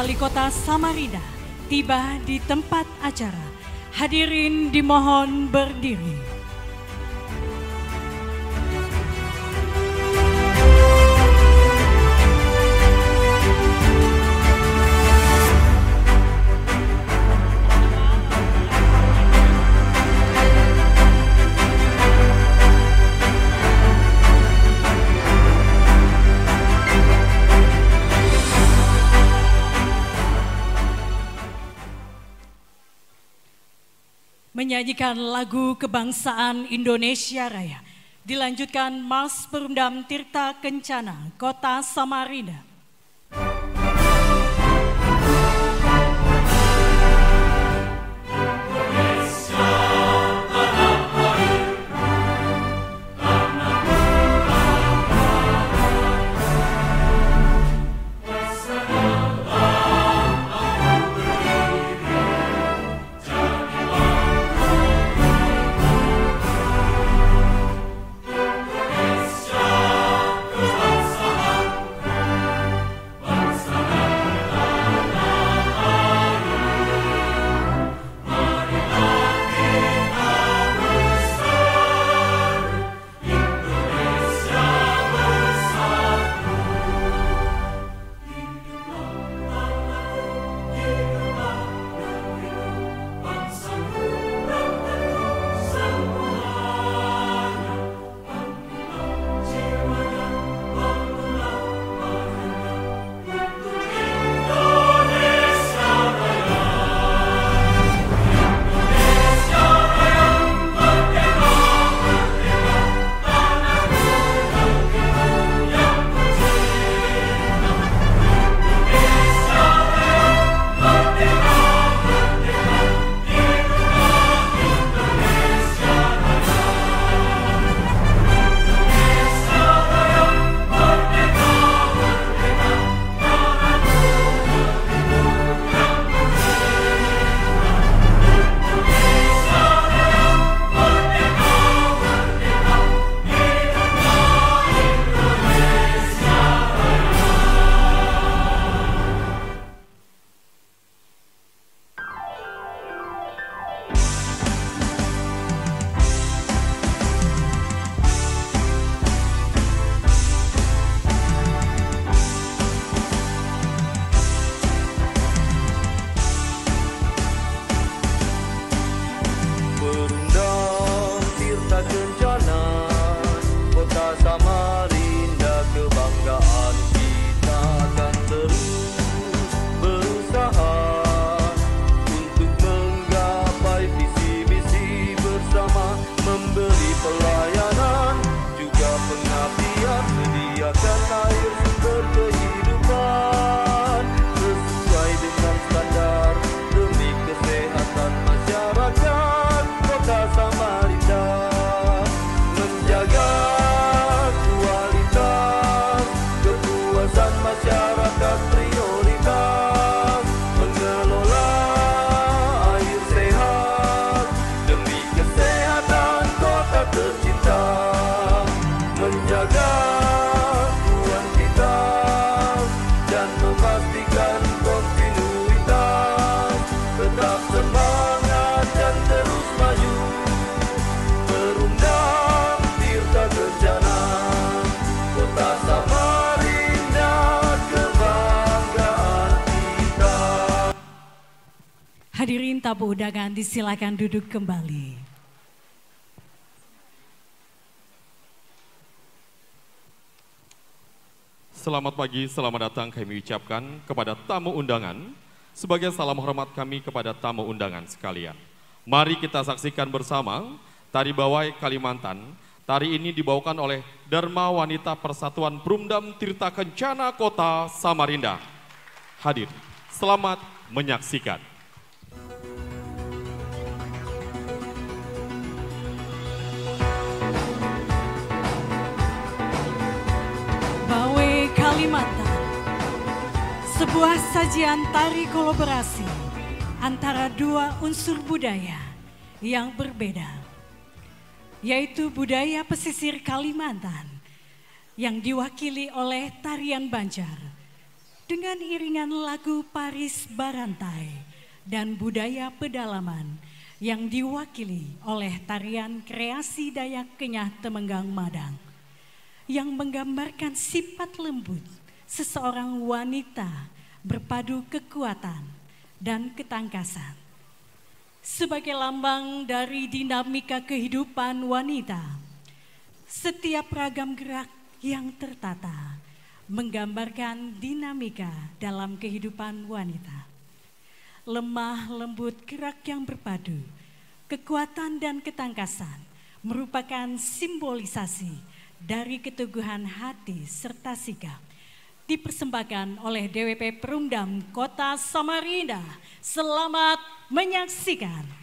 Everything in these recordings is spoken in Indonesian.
Wali Kota Samarinda tiba di tempat acara. Hadirin dimohon berdiri. menyanyikan lagu kebangsaan Indonesia Raya. Dilanjutkan Mas Perundam Tirta Kencana, Kota Samarinda. tamu undangan disilakan duduk kembali. Selamat pagi, selamat datang kami ucapkan kepada tamu undangan sebagai salam hormat kami kepada tamu undangan sekalian. Mari kita saksikan bersama tari bawai Kalimantan. Tari ini dibawakan oleh Dharma Wanita Persatuan Prumdam Tirta Kencana Kota Samarinda. Hadir, selamat menyaksikan. Mata Sebuah sajian tari kolaborasi antara dua unsur budaya yang berbeda. Yaitu budaya pesisir Kalimantan yang diwakili oleh tarian Banjar dengan iringan lagu Paris Barantai dan budaya pedalaman yang diwakili oleh tarian kreasi Dayak Kenyah Temenggang Madang yang menggambarkan sifat lembut seseorang wanita berpadu kekuatan dan ketangkasan. Sebagai lambang dari dinamika kehidupan wanita, setiap ragam gerak yang tertata menggambarkan dinamika dalam kehidupan wanita. Lemah lembut gerak yang berpadu, kekuatan dan ketangkasan merupakan simbolisasi dari keteguhan hati serta sikap dipersembahkan oleh DWP Perumdam Kota Samarinda. Selamat menyaksikan.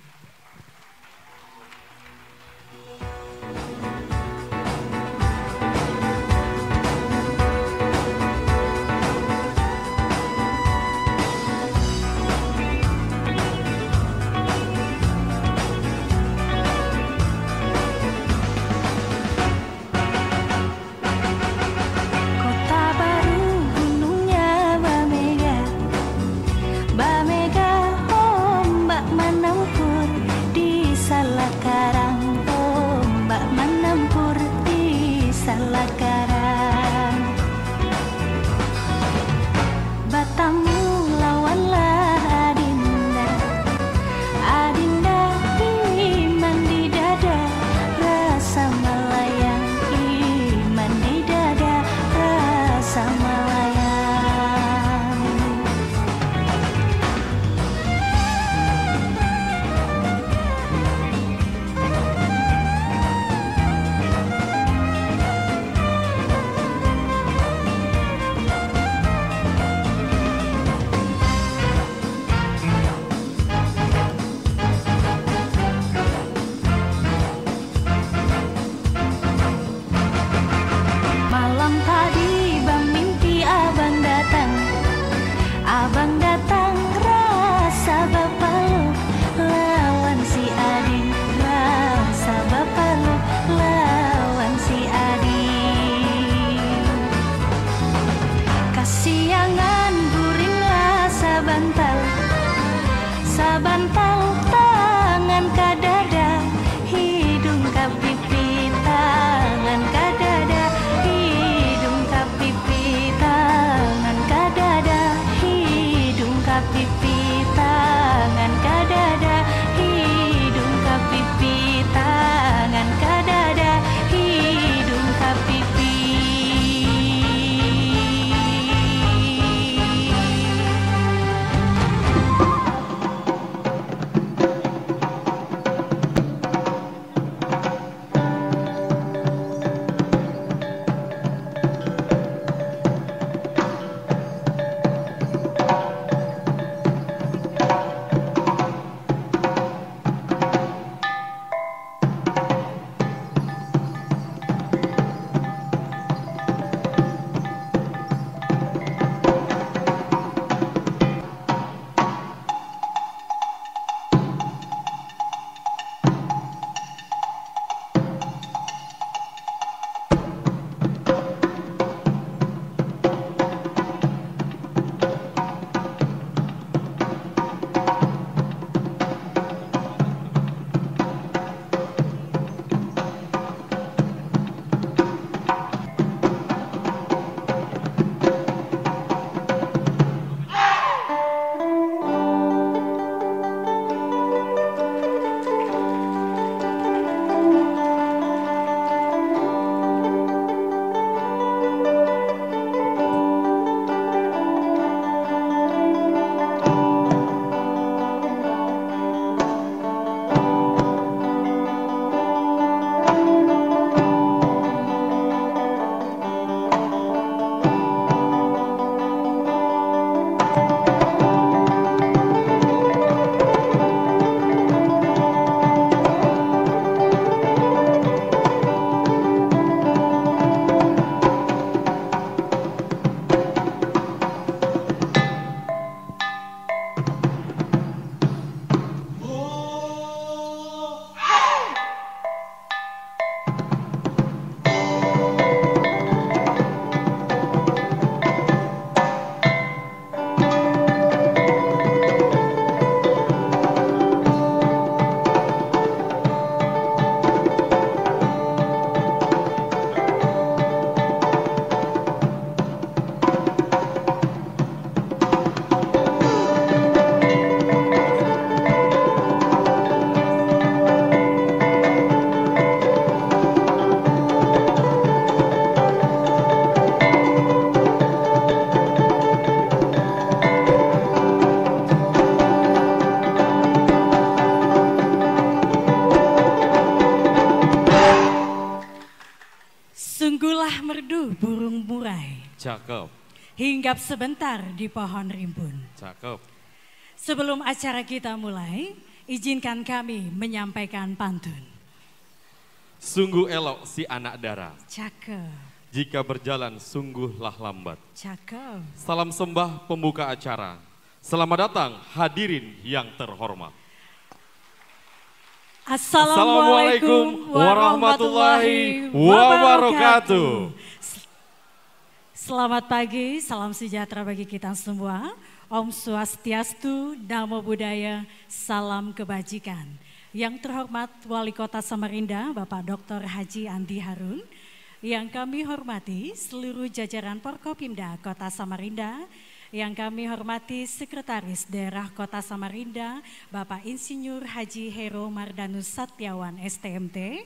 Cakep. Hinggap sebentar di pohon rimbun. Cakep. Sebelum acara kita mulai, izinkan kami menyampaikan pantun. Sungguh elok si anak darah. Cakep. Jika berjalan sungguhlah lambat. Cakep. Salam sembah pembuka acara. Selamat datang hadirin yang terhormat. Assalamualaikum warahmatullahi wabarakatuh. Selamat pagi, salam sejahtera bagi kita semua. Om Swastiastu, Namo Buddhaya, Salam Kebajikan. Yang terhormat Wali Kota Samarinda, Bapak Dr. Haji Andi Harun. Yang kami hormati seluruh jajaran Porkopimda Kota Samarinda. Yang kami hormati Sekretaris Daerah Kota Samarinda, Bapak Insinyur Haji Hero Mardanus Satyawan STMT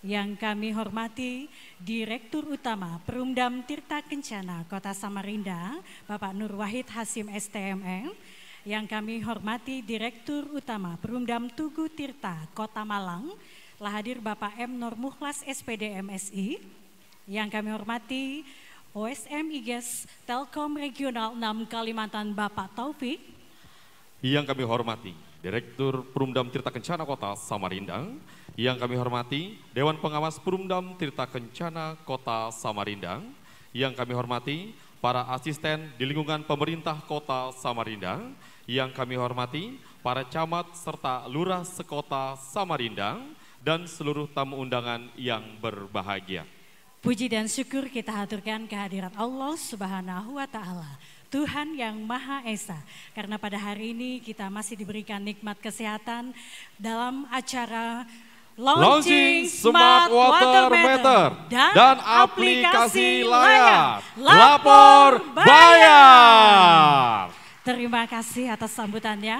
yang kami hormati Direktur Utama Perumdam Tirta Kencana Kota Samarinda, Bapak Nur Wahid Hasim STMM, yang kami hormati Direktur Utama Perumdam Tugu Tirta Kota Malang, telah hadir Bapak M. Nur Mukhlas SPD MSI, yang kami hormati OSM IGES Telkom Regional 6 Kalimantan Bapak Taufik, yang kami hormati Direktur Perumdam Tirta Kencana Kota Samarinda, yang kami hormati Dewan Pengawas Perumdam Tirta Kencana Kota Samarinda. Yang kami hormati para asisten di lingkungan pemerintah Kota Samarinda. Yang kami hormati para camat serta lurah sekota Samarinda dan seluruh tamu undangan yang berbahagia. Puji dan syukur kita haturkan kehadiran Allah Subhanahu wa taala. Tuhan yang Maha Esa. Karena pada hari ini kita masih diberikan nikmat kesehatan dalam acara launching smart water meter dan aplikasi layar lapor bayar. Terima kasih atas sambutannya.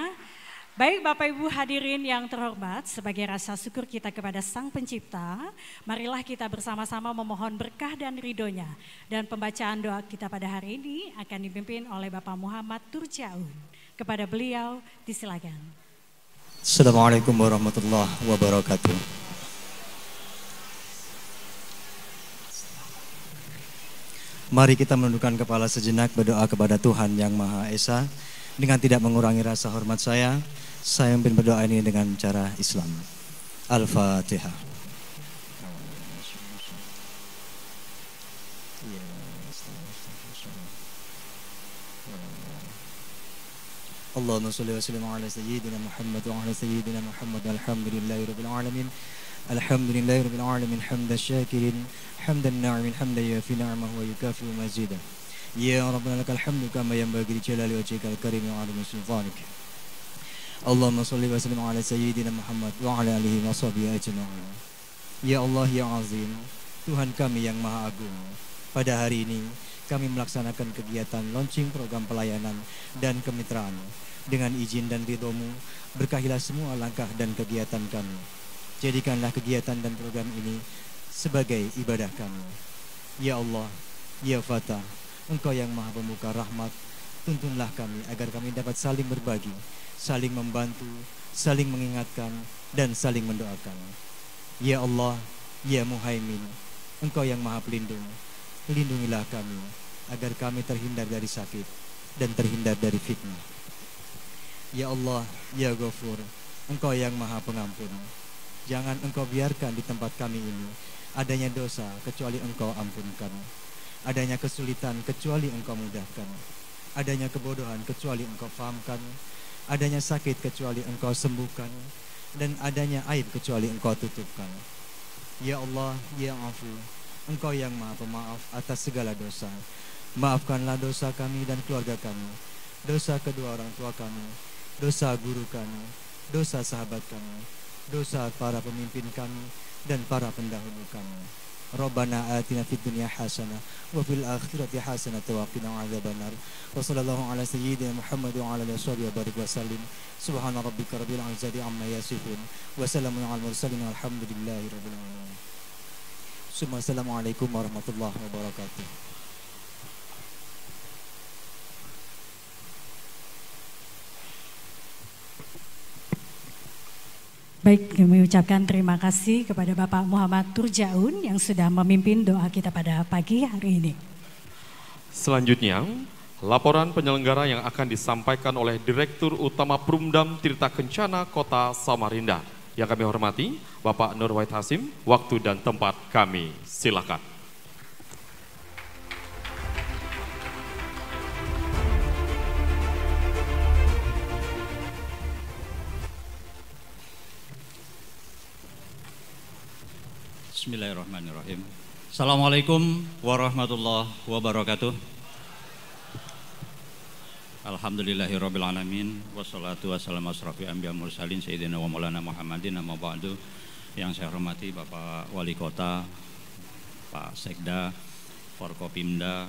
Baik Bapak Ibu hadirin yang terhormat, sebagai rasa syukur kita kepada Sang Pencipta, marilah kita bersama-sama memohon berkah dan ridhonya. Dan pembacaan doa kita pada hari ini akan dipimpin oleh Bapak Muhammad Turjaun. Kepada beliau disilakan. Assalamualaikum warahmatullahi wabarakatuh. Mari kita menundukkan kepala sejenak berdoa kepada Tuhan Yang Maha Esa. Dengan tidak mengurangi rasa hormat saya, saya memimpin berdoa ini dengan cara Islam. Al-Fatihah. اللهم صل وسلم على سيدنا محمد وعلى سيدنا محمد الحمد لله رب العالمين الحمد لله رب العالمين حمد الشاكر حمد الناعمين حمد يافي نعمه ويكافئ مزيدا يا ربنا لك الحمد كما ينبغي لجلال وجهك الكريم وعظم سلطانك اللهم صل وسلم على سيدنا محمد وعلى اله وصحبه اجمعين يا الله يا عظيم Tuhan kami yang maha agung pada hari ini kami melaksanakan kegiatan launching program pelayanan dan kemitraan. Dengan izin dan ridomu, berkahilah semua langkah dan kegiatan kami. Jadikanlah kegiatan dan program ini sebagai ibadah kami. Ya Allah, Ya Fatah, Engkau yang maha pembuka rahmat, tuntunlah kami agar kami dapat saling berbagi, saling membantu, saling mengingatkan, dan saling mendoakan. Ya Allah, Ya Muhaimin, Engkau yang maha pelindung, lindungilah kami agar kami terhindar dari sakit dan terhindar dari fitnah. Ya Allah, ya Ghafur, Engkau yang Maha Pengampun. Jangan Engkau biarkan di tempat kami ini adanya dosa kecuali Engkau ampunkan. Adanya kesulitan kecuali Engkau mudahkan. Adanya kebodohan kecuali Engkau fahamkan. Adanya sakit kecuali Engkau sembuhkan dan adanya aib kecuali Engkau tutupkan. Ya Allah, ya Afu, Engkau yang maha pemaaf atas segala dosa. Maafkanlah dosa kami dan keluarga kami, dosa kedua orang tua kami, dosa guru kami, dosa sahabat kami, dosa para pemimpin kami dan para pendahulu kami. Rabbana atina fid dunya hasanah wa fil akhirati hasana wa qina adzabannar. Wa sallallahu ala sayyidina Muhammad wa ala alihi wa barik wa sallim. Subhana rabbika rabbil izzati amma yasifun wa salamun alal mursalin walhamdulillahi rabbil alamin. Assalamualaikum warahmatullahi wabarakatuh. Baik, kami ucapkan terima kasih kepada Bapak Muhammad Turjaun yang sudah memimpin doa kita pada pagi hari ini. Selanjutnya, laporan penyelenggara yang akan disampaikan oleh Direktur Utama Perumdam Tirta Kencana Kota Samarinda. Yang kami hormati, Bapak Nur Wahid Hasim, waktu dan tempat kami silakan. Bismillahirrahmanirrahim. Assalamualaikum warahmatullahi wabarakatuh. Alhamdulillahirabbil alamin wassalatu wassalamu asrafi mursalin sayyidina wa maulana Muhammadin amma ba'du. Yang saya hormati Bapak Wali Kota, Pak Sekda, Forkopimda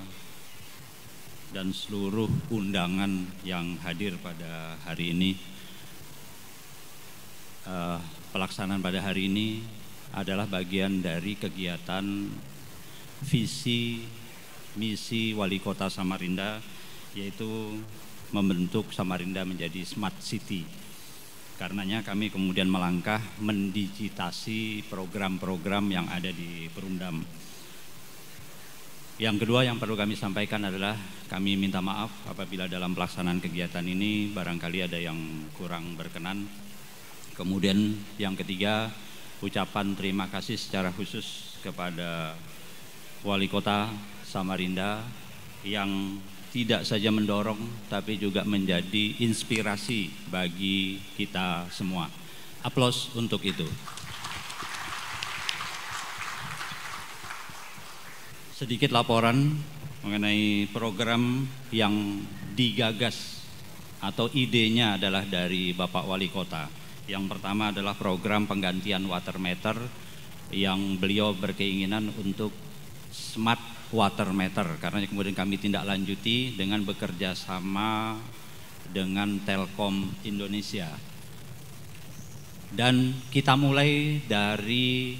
dan seluruh undangan yang hadir pada hari ini. Uh, pelaksanaan pada hari ini adalah bagian dari kegiatan visi misi Wali Kota Samarinda yaitu membentuk Samarinda menjadi smart city. Karenanya kami kemudian melangkah mendigitasi program-program yang ada di Perumdam. Yang kedua yang perlu kami sampaikan adalah kami minta maaf apabila dalam pelaksanaan kegiatan ini barangkali ada yang kurang berkenan. Kemudian yang ketiga ucapan terima kasih secara khusus kepada Wali Kota Samarinda yang tidak saja mendorong tapi juga menjadi inspirasi bagi kita semua. Aplaus untuk itu. Sedikit laporan mengenai program yang digagas atau idenya adalah dari Bapak Wali Kota. Yang pertama adalah program penggantian water meter yang beliau berkeinginan untuk smart water meter karena kemudian kami tindak lanjuti dengan bekerja sama dengan Telkom Indonesia. Dan kita mulai dari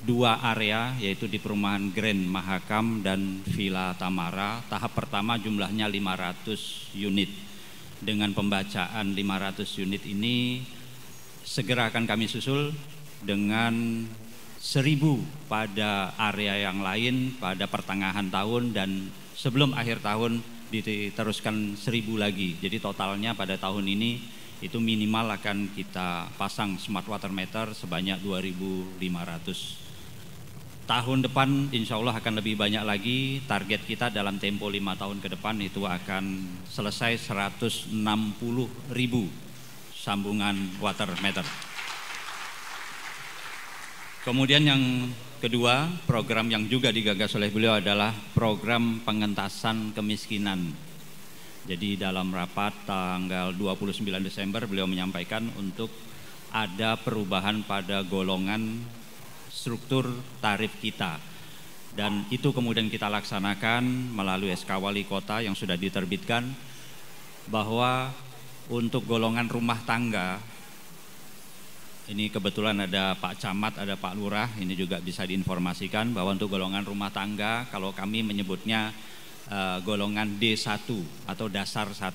dua area yaitu di perumahan Grand Mahakam dan Villa Tamara. Tahap pertama jumlahnya 500 unit. Dengan pembacaan 500 unit ini segera akan kami susul dengan seribu pada area yang lain pada pertengahan tahun dan sebelum akhir tahun diteruskan seribu lagi. Jadi totalnya pada tahun ini itu minimal akan kita pasang smart water meter sebanyak 2.500. Tahun depan insya Allah akan lebih banyak lagi target kita dalam tempo lima tahun ke depan itu akan selesai 160 ribu sambungan water meter. Kemudian yang kedua, program yang juga digagas oleh beliau adalah program pengentasan kemiskinan. Jadi dalam rapat tanggal 29 Desember beliau menyampaikan untuk ada perubahan pada golongan struktur tarif kita. Dan itu kemudian kita laksanakan melalui SK Wali Kota yang sudah diterbitkan bahwa untuk golongan rumah tangga ini kebetulan ada Pak Camat, ada Pak Lurah, ini juga bisa diinformasikan bahwa untuk golongan rumah tangga kalau kami menyebutnya uh, golongan D1 atau dasar 1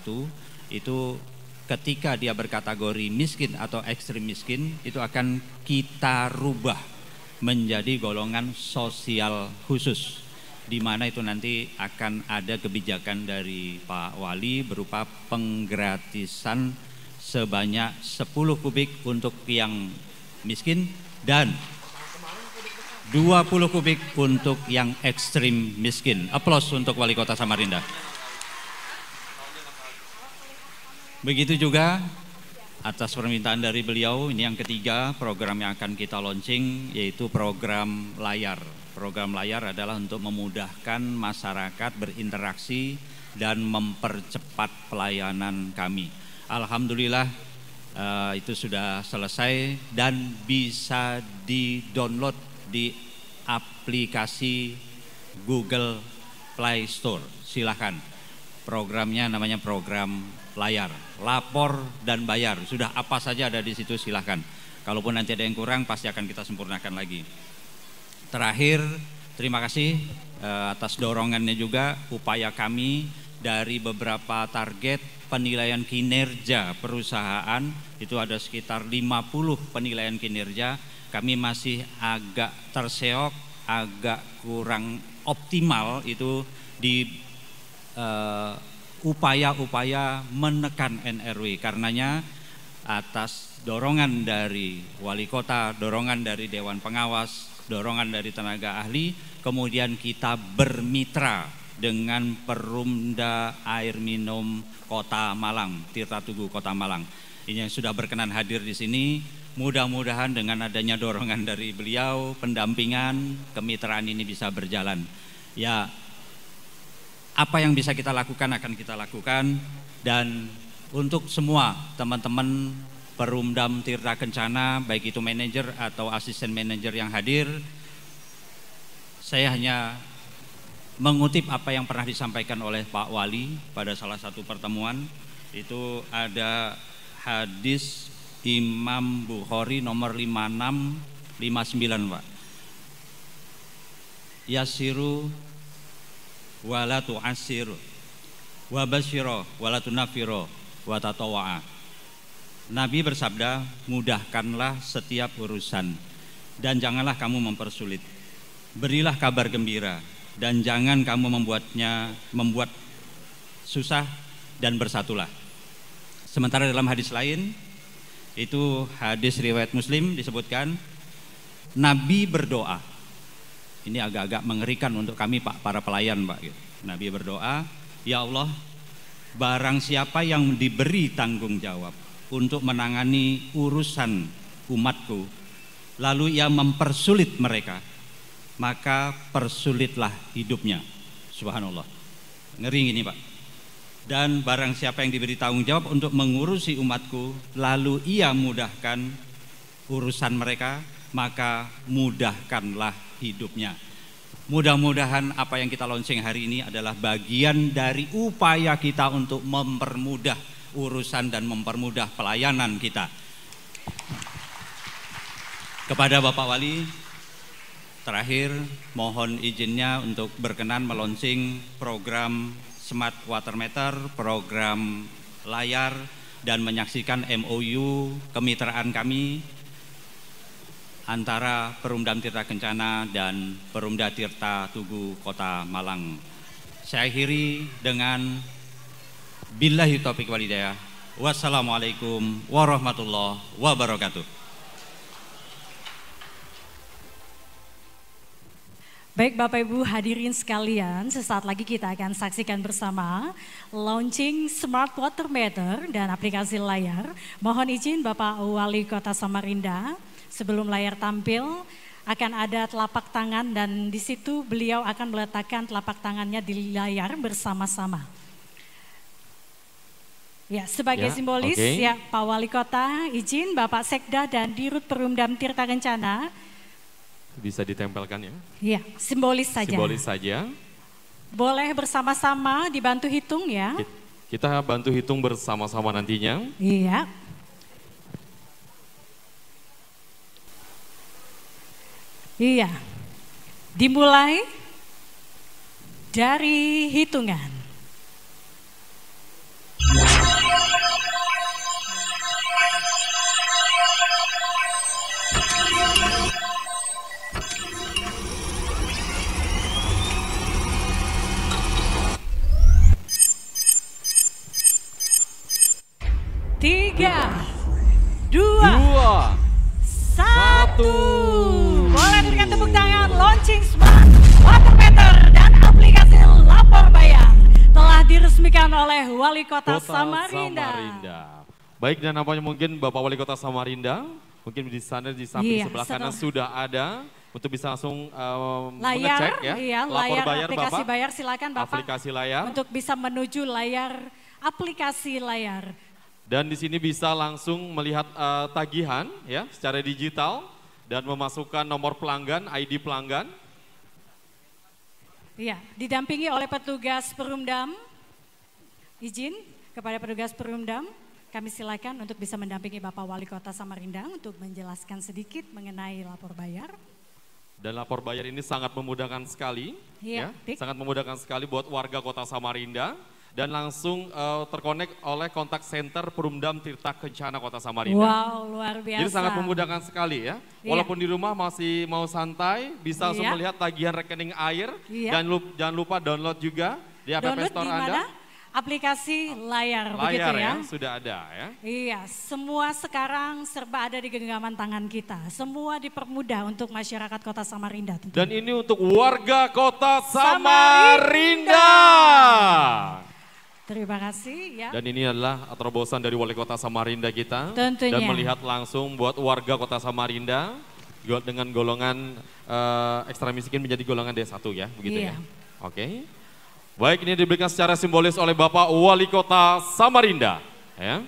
itu ketika dia berkategori miskin atau ekstrim miskin itu akan kita rubah menjadi golongan sosial khusus di mana itu nanti akan ada kebijakan dari Pak Wali berupa penggratisan sebanyak 10 kubik untuk yang miskin dan 20 kubik untuk yang ekstrim miskin. Aplaus untuk Wali Kota Samarinda. Begitu juga atas permintaan dari beliau, ini yang ketiga program yang akan kita launching yaitu program layar. Program layar adalah untuk memudahkan masyarakat berinteraksi dan mempercepat pelayanan kami. Alhamdulillah uh, itu sudah selesai dan bisa di-download di aplikasi Google Play Store. Silahkan. Programnya namanya program layar. Lapor dan bayar. Sudah apa saja ada di situ silahkan. Kalaupun nanti ada yang kurang pasti akan kita sempurnakan lagi. Terakhir, terima kasih eh, atas dorongannya juga upaya kami dari beberapa target penilaian kinerja perusahaan itu ada sekitar 50 penilaian kinerja kami masih agak terseok agak kurang optimal itu di upaya eh, upaya-upaya menekan NRW karenanya atas dorongan dari wali kota, dorongan dari dewan pengawas, dorongan dari tenaga ahli, kemudian kita bermitra dengan Perumda Air Minum Kota Malang, Tirta Tugu Kota Malang. Ini yang sudah berkenan hadir di sini. Mudah-mudahan dengan adanya dorongan dari beliau, pendampingan, kemitraan ini bisa berjalan. Ya, apa yang bisa kita lakukan akan kita lakukan dan untuk semua teman-teman Perumdam Tirta Kencana, baik itu manajer atau asisten manajer yang hadir, saya hanya mengutip apa yang pernah disampaikan oleh Pak Wali pada salah satu pertemuan itu ada hadis Imam Bukhari nomor 5659 Pak Yasiru walatu asir wabashiro walatu nafiro watatawa'a Nabi bersabda, mudahkanlah setiap urusan dan janganlah kamu mempersulit. Berilah kabar gembira dan jangan kamu membuatnya membuat susah dan bersatulah. Sementara dalam hadis lain itu hadis riwayat Muslim disebutkan Nabi berdoa. Ini agak-agak mengerikan untuk kami Pak para pelayan Pak. Gitu. Nabi berdoa, ya Allah, barang siapa yang diberi tanggung jawab untuk menangani urusan umatku, lalu ia mempersulit mereka, maka persulitlah hidupnya. Subhanallah. Ngeri ini Pak. Dan barang siapa yang diberi tanggung jawab untuk mengurusi umatku, lalu ia mudahkan urusan mereka, maka mudahkanlah hidupnya. Mudah-mudahan apa yang kita launching hari ini adalah bagian dari upaya kita untuk mempermudah urusan dan mempermudah pelayanan kita. Kepada Bapak Wali, Terakhir, mohon izinnya untuk berkenan meluncing program Smart Water Meter, program layar, dan menyaksikan MOU kemitraan kami antara Perumdam Tirta Kencana dan Perumda Tirta Tugu Kota Malang. Saya akhiri dengan Billahi Taufiq Walidayah. Wassalamualaikum warahmatullahi wabarakatuh. Baik Bapak Ibu hadirin sekalian, sesaat lagi kita akan saksikan bersama launching Smart Water Meter dan aplikasi layar. Mohon izin Bapak Wali Kota Samarinda, sebelum layar tampil akan ada telapak tangan dan di situ beliau akan meletakkan telapak tangannya di layar bersama-sama. Ya, sebagai ya, simbolis okay. ya Pak Wali Kota, izin Bapak Sekda dan Dirut Perumdam Tirta Kencana bisa ditempelkan ya? Iya, simbolis saja. Simbolis saja. Boleh bersama-sama dibantu hitung ya. Kita bantu hitung bersama-sama nantinya. Iya. Iya. Dimulai dari hitungan. tiga, dua, dua satu. satu. Boleh berikan tepuk tangan launching Smart Watermeter dan aplikasi lapor bayar telah diresmikan oleh Wali Kota, Kota Samarinda. Samarinda. Baik dan nampaknya mungkin Bapak Wali Kota Samarinda mungkin di sana di samping iya, sebelah kanan sudah ada untuk bisa langsung um, layar, mengecek ya. Iya, lapor layar, bayar aplikasi Bapak. bayar silakan Bapak. Aplikasi layar. Untuk bisa menuju layar aplikasi layar. Dan di sini bisa langsung melihat uh, tagihan ya secara digital dan memasukkan nomor pelanggan, ID pelanggan. Iya, didampingi oleh petugas Perumdam. Izin kepada petugas Perumdam, kami silakan untuk bisa mendampingi Bapak Wali Kota Samarinda untuk menjelaskan sedikit mengenai lapor bayar. Dan lapor bayar ini sangat memudahkan sekali, iya, ya, ya sangat memudahkan sekali buat warga Kota Samarinda dan langsung uh, terkonek oleh kontak center Perumdam Tirta Kencana Kota Samarinda. Wow, luar biasa. Jadi sangat memudahkan sekali ya. Yeah. Walaupun di rumah masih mau santai, bisa langsung iya. melihat tagihan rekening air Yeah. dan lup, jangan lupa download juga di App download Store Anda. Aplikasi layar, layar begitu ya. ya. Sudah ada ya. Iya, semua sekarang serba ada di genggaman tangan kita. Semua dipermudah untuk masyarakat Kota Samarinda Tentu. Dan ini untuk warga Kota Samarinda. Samarinda. Terima kasih ya. Dan ini adalah terobosan dari wali kota Samarinda kita. Tentunya. Dan melihat langsung buat warga kota Samarinda dengan golongan uh, eh, ekstra miskin menjadi golongan D1 ya, begitu ya. iya. ya. Oke. Baik, ini diberikan secara simbolis oleh Bapak Wali Kota Samarinda. Ya.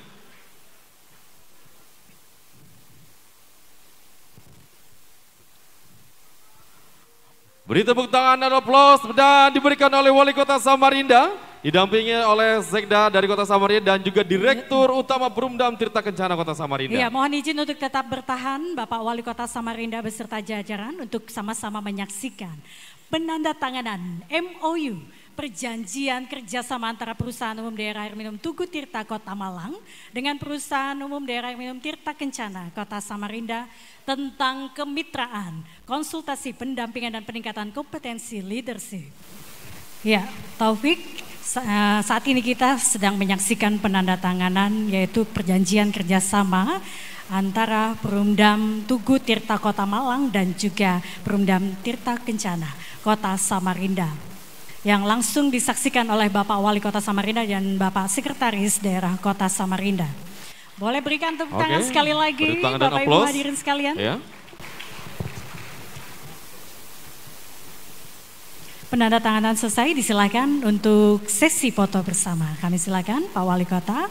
Beri tepuk tangan dan aplaus dan diberikan oleh Wali Kota Samarinda. Didampingi oleh Sekda dari Kota Samarinda dan juga Direktur Utama Perumdam Tirta Kencana Kota Samarinda. Ya, mohon izin untuk tetap bertahan Bapak Wali Kota Samarinda beserta jajaran untuk sama-sama menyaksikan penanda tanganan MOU perjanjian kerjasama antara Perusahaan Umum Daerah Air Minum Tugu Tirta Kota Malang dengan Perusahaan Umum Daerah Air Minum Tirta Kencana Kota Samarinda tentang kemitraan, konsultasi, pendampingan, dan peningkatan kompetensi leadership. Ya, Taufik, Eh, saat ini kita sedang menyaksikan penanda tanganan yaitu perjanjian kerjasama antara Perumdam Tugu Tirta Kota Malang dan juga Perumdam Tirta Kencana Kota Samarinda yang langsung disaksikan oleh Bapak Wali Kota Samarinda dan Bapak Sekretaris Daerah Kota Samarinda. Boleh berikan tepuk tangan Oke, sekali lagi Bapak Ibu hadirin sekalian. Ya. Penanda tanganan selesai, disilakan untuk sesi foto bersama. Kami silakan Pak Wali Kota.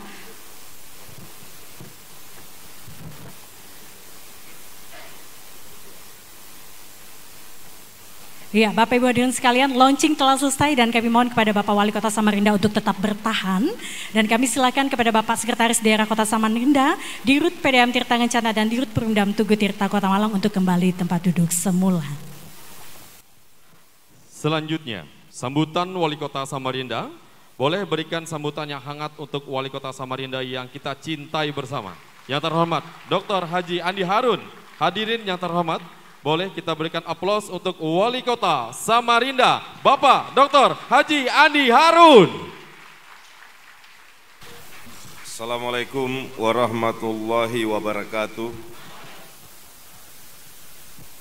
Ya, Bapak Ibu hadirin sekalian, launching telah selesai dan kami mohon kepada Bapak Wali Kota Samarinda untuk tetap bertahan. Dan kami silakan kepada Bapak Sekretaris Daerah Kota Samarinda, Dirut PDM Tirta Ngencana dan Dirut Perumdam Tugu Tirta Kota Malang untuk kembali tempat duduk semula. Selanjutnya, sambutan Wali Kota Samarinda. Boleh berikan sambutan yang hangat untuk Wali Kota Samarinda yang kita cintai bersama. Yang terhormat, Dr. Haji Andi Harun. Hadirin yang terhormat, boleh kita berikan aplaus untuk Wali Kota Samarinda, Bapak Dr. Haji Andi Harun. Assalamualaikum warahmatullahi wabarakatuh.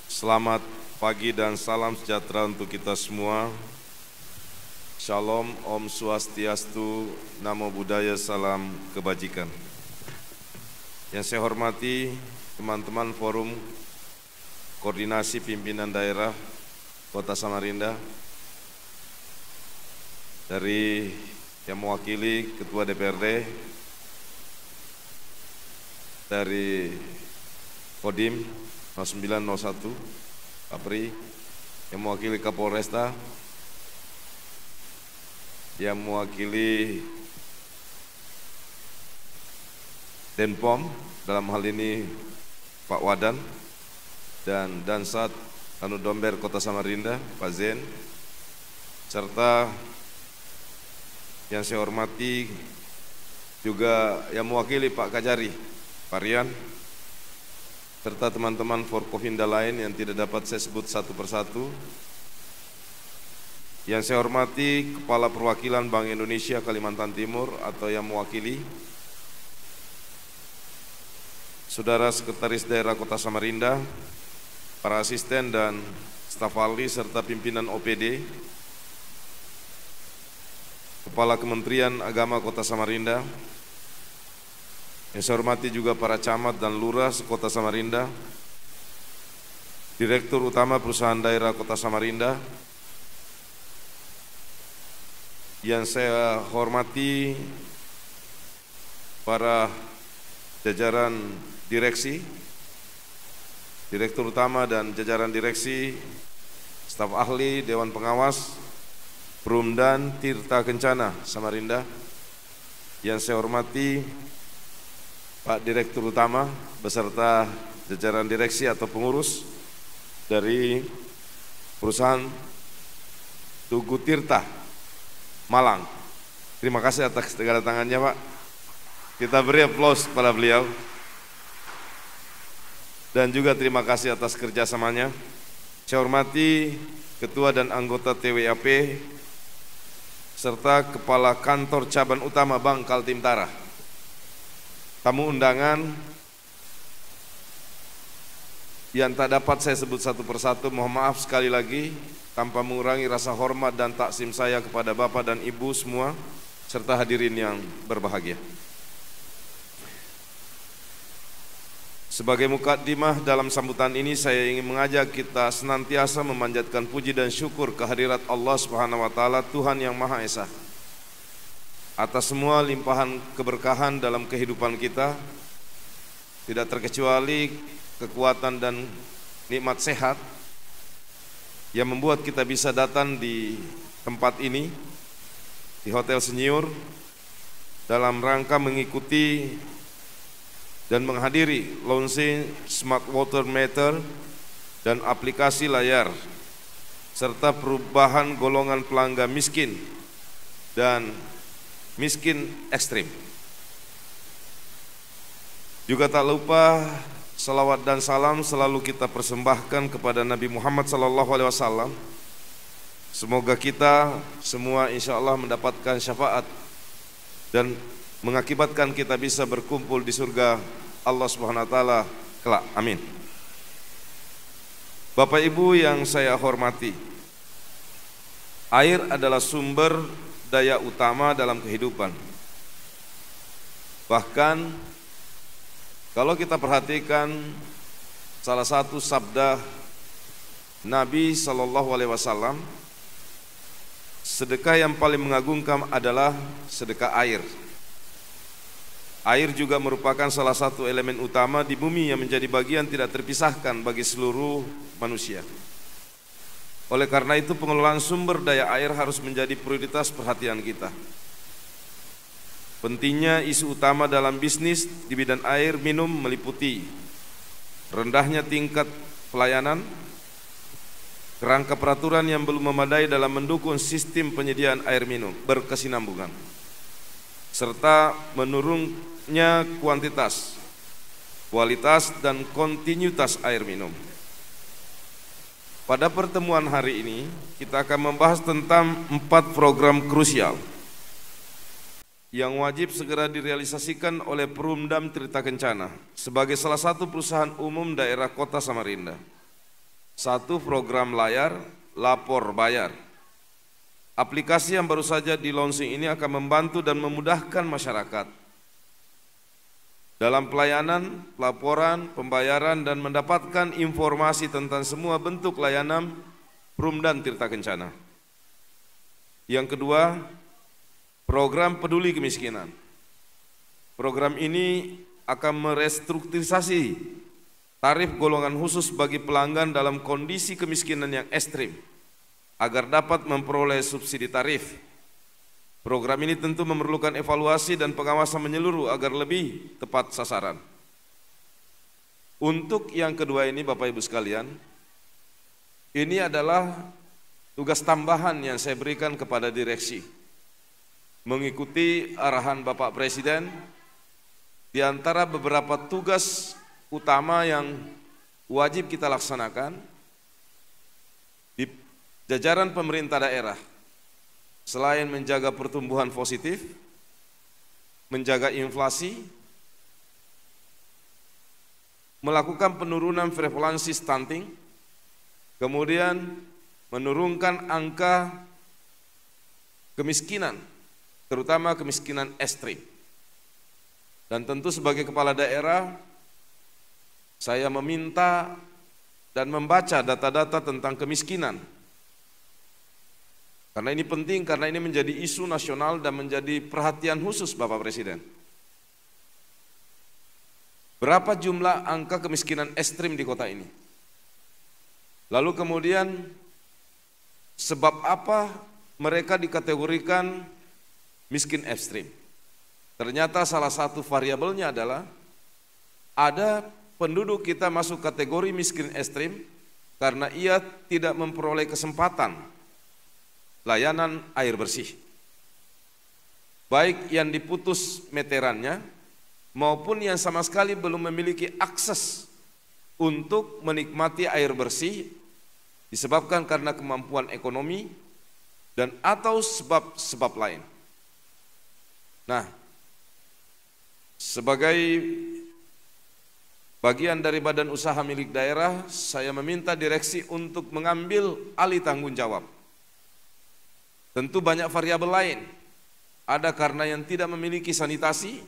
Selamat pagi dan salam sejahtera untuk kita semua. Shalom, Om Swastiastu, Namo Buddhaya, Salam Kebajikan. Yang saya hormati teman-teman forum koordinasi pimpinan daerah Kota Samarinda dari yang mewakili Ketua DPRD dari Kodim 0901 Kapri yang mewakili Kapolresta, yang mewakili Denpom dalam hal ini Pak Wadan dan Dansat Anu Domber Kota Samarinda Pak Zen serta yang saya hormati juga yang mewakili Pak Kajari Pak Rian serta teman-teman Forkovinda lain yang tidak dapat saya sebut satu persatu. Yang saya hormati Kepala Perwakilan Bank Indonesia Kalimantan Timur atau yang mewakili Saudara Sekretaris Daerah Kota Samarinda, para asisten dan staf ahli serta pimpinan OPD, Kepala Kementerian Agama Kota Samarinda, yang saya hormati juga para camat dan lurah kota Samarinda, Direktur Utama Perusahaan Daerah Kota Samarinda, yang saya hormati para jajaran direksi, Direktur Utama dan jajaran direksi, staf ahli, Dewan Pengawas, Perumdan Tirta Kencana Samarinda, yang saya hormati Pak Direktur Utama beserta jajaran direksi atau pengurus dari perusahaan Tugu Tirta Malang. Terima kasih atas tangannya Pak. Kita beri aplaus kepada beliau. Dan juga terima kasih atas kerjasamanya. Saya hormati Ketua dan anggota TWAP serta Kepala Kantor Cabang Utama Bank Kaltimtara tamu undangan yang tak dapat saya sebut satu persatu, mohon maaf sekali lagi tanpa mengurangi rasa hormat dan taksim saya kepada Bapak dan Ibu semua serta hadirin yang berbahagia. Sebagai mukaddimah dalam sambutan ini saya ingin mengajak kita senantiasa memanjatkan puji dan syukur kehadirat Allah Subhanahu wa taala Tuhan yang Maha Esa atas semua limpahan keberkahan dalam kehidupan kita tidak terkecuali kekuatan dan nikmat sehat yang membuat kita bisa datang di tempat ini di Hotel Senior dalam rangka mengikuti dan menghadiri launching Smart Water Meter dan aplikasi layar serta perubahan golongan pelanggan miskin dan miskin ekstrim. Juga tak lupa salawat dan salam selalu kita persembahkan kepada Nabi Muhammad SAW. Semoga kita semua insya Allah mendapatkan syafaat dan mengakibatkan kita bisa berkumpul di surga Allah Subhanahu wa taala kelak. Amin. Bapak Ibu yang saya hormati, air adalah sumber daya utama dalam kehidupan. Bahkan kalau kita perhatikan salah satu sabda Nabi Shallallahu Alaihi Wasallam, sedekah yang paling mengagumkan adalah sedekah air. Air juga merupakan salah satu elemen utama di bumi yang menjadi bagian tidak terpisahkan bagi seluruh manusia. Oleh karena itu pengelolaan sumber daya air harus menjadi prioritas perhatian kita. Pentingnya isu utama dalam bisnis di bidang air minum meliputi rendahnya tingkat pelayanan, kerangka peraturan yang belum memadai dalam mendukung sistem penyediaan air minum berkesinambungan, serta menurunnya kuantitas, kualitas dan kontinuitas air minum. Pada pertemuan hari ini kita akan membahas tentang empat program krusial yang wajib segera direalisasikan oleh Perumdam Tirta Kencana sebagai salah satu perusahaan umum daerah kota Samarinda. Satu program layar, lapor bayar. Aplikasi yang baru saja di launching ini akan membantu dan memudahkan masyarakat dalam pelayanan, laporan, pembayaran, dan mendapatkan informasi tentang semua bentuk layanan dan Tirta Kencana. Yang kedua, program peduli kemiskinan. Program ini akan merestrukturisasi tarif golongan khusus bagi pelanggan dalam kondisi kemiskinan yang ekstrim agar dapat memperoleh subsidi tarif Program ini tentu memerlukan evaluasi dan pengawasan menyeluruh agar lebih tepat sasaran. Untuk yang kedua ini Bapak Ibu sekalian, ini adalah tugas tambahan yang saya berikan kepada direksi. Mengikuti arahan Bapak Presiden, di antara beberapa tugas utama yang wajib kita laksanakan di jajaran pemerintah daerah Selain menjaga pertumbuhan positif, menjaga inflasi, melakukan penurunan prevalensi stunting, kemudian menurunkan angka kemiskinan, terutama kemiskinan ekstrim. Dan tentu sebagai kepala daerah, saya meminta dan membaca data-data tentang kemiskinan karena ini penting, karena ini menjadi isu nasional dan menjadi perhatian khusus Bapak Presiden. Berapa jumlah angka kemiskinan ekstrim di kota ini? Lalu kemudian sebab apa mereka dikategorikan miskin ekstrim? Ternyata salah satu variabelnya adalah ada penduduk kita masuk kategori miskin ekstrim karena ia tidak memperoleh kesempatan layanan air bersih. Baik yang diputus meterannya maupun yang sama sekali belum memiliki akses untuk menikmati air bersih disebabkan karena kemampuan ekonomi dan atau sebab-sebab lain. Nah, sebagai bagian dari badan usaha milik daerah, saya meminta direksi untuk mengambil alih tanggung jawab Tentu banyak variabel lain. Ada karena yang tidak memiliki sanitasi,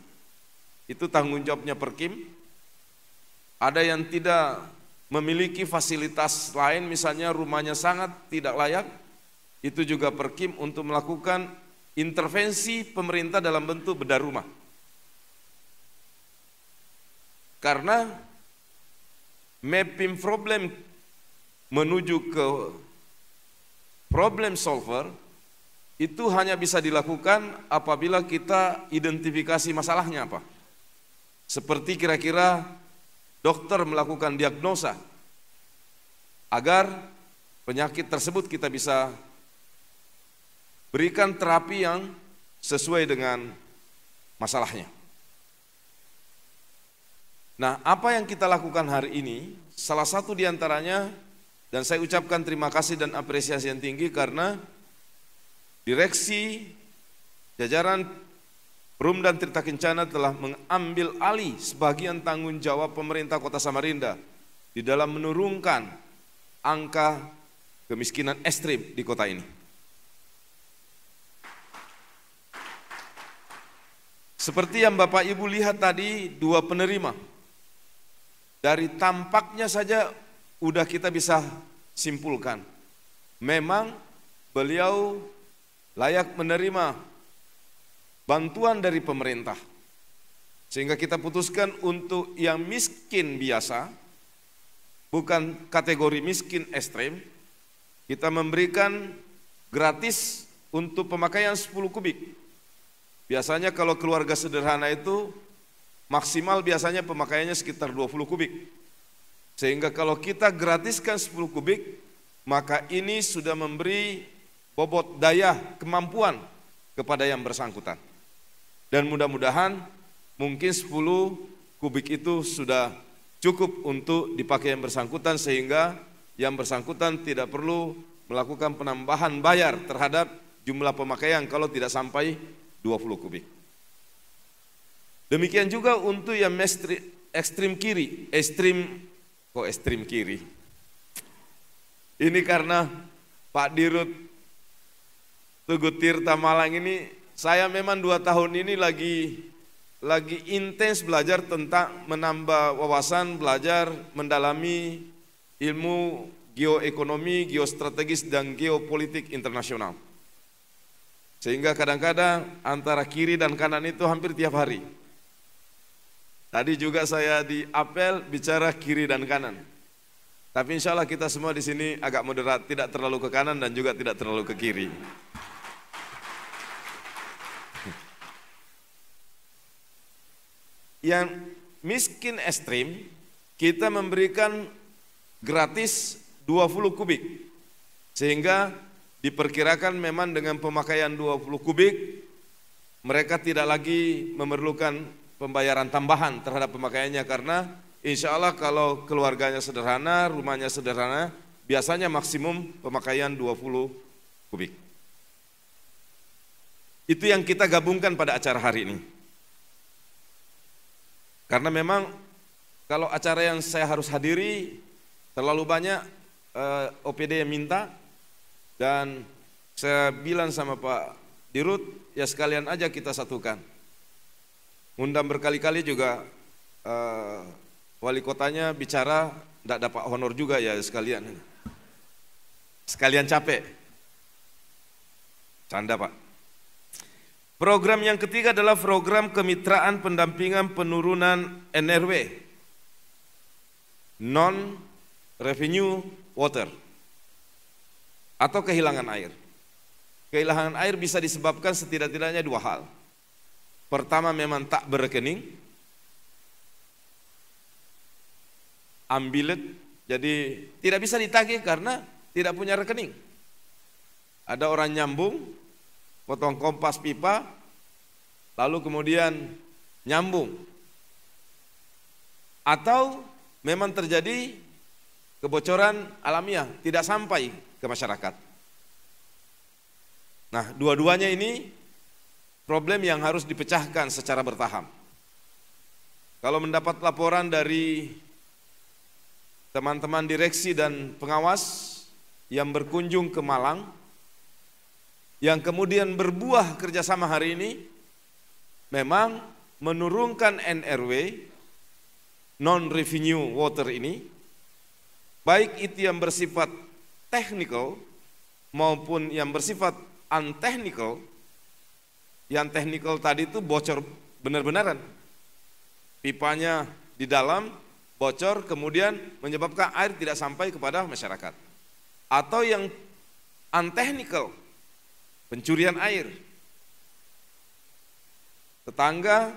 itu tanggung jawabnya Perkim. Ada yang tidak memiliki fasilitas lain, misalnya rumahnya sangat tidak layak, itu juga Perkim untuk melakukan intervensi pemerintah dalam bentuk bedah rumah. Karena mapping problem menuju ke problem solver itu hanya bisa dilakukan apabila kita identifikasi masalahnya apa. Seperti kira-kira dokter melakukan diagnosa agar penyakit tersebut kita bisa berikan terapi yang sesuai dengan masalahnya. Nah, apa yang kita lakukan hari ini, salah satu diantaranya, dan saya ucapkan terima kasih dan apresiasi yang tinggi karena direksi jajaran Rum dan Tirta Kencana telah mengambil alih sebagian tanggung jawab pemerintah kota Samarinda di dalam menurunkan angka kemiskinan ekstrim di kota ini. Seperti yang Bapak Ibu lihat tadi, dua penerima. Dari tampaknya saja udah kita bisa simpulkan. Memang beliau layak menerima bantuan dari pemerintah. Sehingga kita putuskan untuk yang miskin biasa, bukan kategori miskin ekstrim kita memberikan gratis untuk pemakaian 10 kubik. Biasanya kalau keluarga sederhana itu maksimal biasanya pemakaiannya sekitar 20 kubik. Sehingga kalau kita gratiskan 10 kubik, maka ini sudah memberi bobot daya, kemampuan kepada yang bersangkutan. Dan mudah-mudahan mungkin 10 kubik itu sudah cukup untuk dipakai yang bersangkutan sehingga yang bersangkutan tidak perlu melakukan penambahan bayar terhadap jumlah pemakaian kalau tidak sampai 20 kubik. Demikian juga untuk yang mestri, ekstrim kiri, ekstrim kok ekstrim kiri. Ini karena Pak Dirut Tugu Tirta Malang ini saya memang dua tahun ini lagi lagi intens belajar tentang menambah wawasan, belajar mendalami ilmu geoekonomi, geostrategis dan geopolitik internasional. Sehingga kadang-kadang antara kiri dan kanan itu hampir tiap hari. Tadi juga saya di apel bicara kiri dan kanan. Tapi insya Allah kita semua di sini agak moderat, tidak terlalu ke kanan dan juga tidak terlalu ke kiri. yang miskin ekstrim kita memberikan gratis 20 kubik sehingga diperkirakan memang dengan pemakaian 20 kubik mereka tidak lagi memerlukan pembayaran tambahan terhadap pemakaiannya karena insya Allah kalau keluarganya sederhana, rumahnya sederhana, biasanya maksimum pemakaian 20 kubik. Itu yang kita gabungkan pada acara hari ini. Karena memang kalau acara yang saya harus hadiri terlalu banyak eh, OPD yang minta dan saya bilang sama Pak Dirut ya sekalian aja kita satukan. Undang berkali-kali juga eh, wali kotanya bicara tidak dapat honor juga ya sekalian. Sekalian capek. Canda Pak. Program yang ketiga adalah program kemitraan pendampingan penurunan NRW, non revenue water atau kehilangan air. Kehilangan air bisa disebabkan setidak-tidaknya dua hal. Pertama memang tak berkening, ambilet, jadi tidak bisa ditagih karena tidak punya rekening. Ada orang nyambung, potong kompas pipa, lalu kemudian nyambung. Atau memang terjadi kebocoran alamiah, tidak sampai ke masyarakat. Nah, dua-duanya ini problem yang harus dipecahkan secara bertahap. Kalau mendapat laporan dari teman-teman direksi dan pengawas yang berkunjung ke Malang, yang kemudian berbuah kerjasama hari ini memang menurunkan NRW non revenue water ini baik itu yang bersifat technical maupun yang bersifat untechnical yang technical tadi itu bocor benar-benaran pipanya di dalam bocor kemudian menyebabkan air tidak sampai kepada masyarakat atau yang untechnical pencurian air. Tetangga,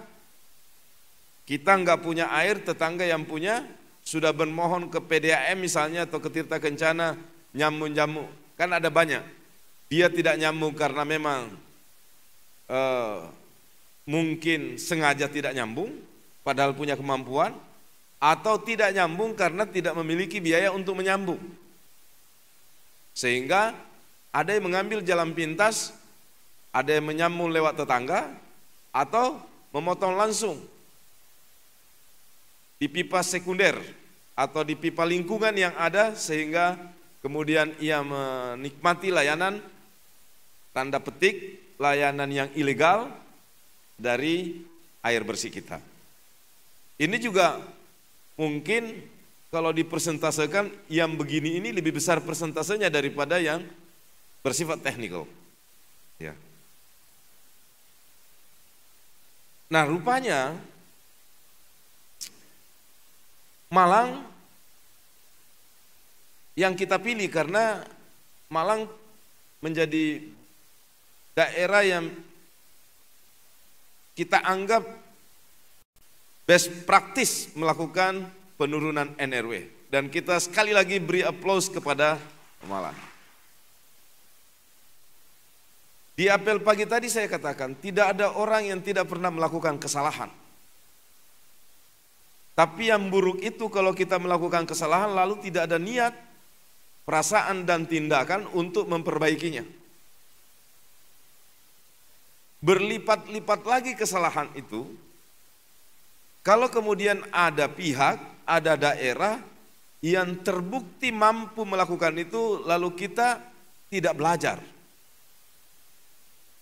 kita nggak punya air, tetangga yang punya sudah bermohon ke PDAM misalnya atau ke Tirta Kencana nyambung-jamu. Kan ada banyak. Dia tidak nyambung karena memang eh, mungkin sengaja tidak nyambung, padahal punya kemampuan, atau tidak nyambung karena tidak memiliki biaya untuk menyambung. Sehingga ada yang mengambil jalan pintas, ada yang menyambung lewat tetangga, atau memotong langsung di pipa sekunder atau di pipa lingkungan yang ada sehingga kemudian ia menikmati layanan tanda petik layanan yang ilegal dari air bersih kita. Ini juga mungkin kalau dipersentasekan yang begini ini lebih besar persentasenya daripada yang bersifat teknikal. Ya. Nah rupanya Malang yang kita pilih karena Malang menjadi daerah yang kita anggap best praktis melakukan penurunan NRW dan kita sekali lagi beri aplaus kepada Malang. Di apel pagi tadi saya katakan, tidak ada orang yang tidak pernah melakukan kesalahan. Tapi yang buruk itu kalau kita melakukan kesalahan lalu tidak ada niat, perasaan dan tindakan untuk memperbaikinya. Berlipat-lipat lagi kesalahan itu, kalau kemudian ada pihak, ada daerah yang terbukti mampu melakukan itu, lalu kita tidak belajar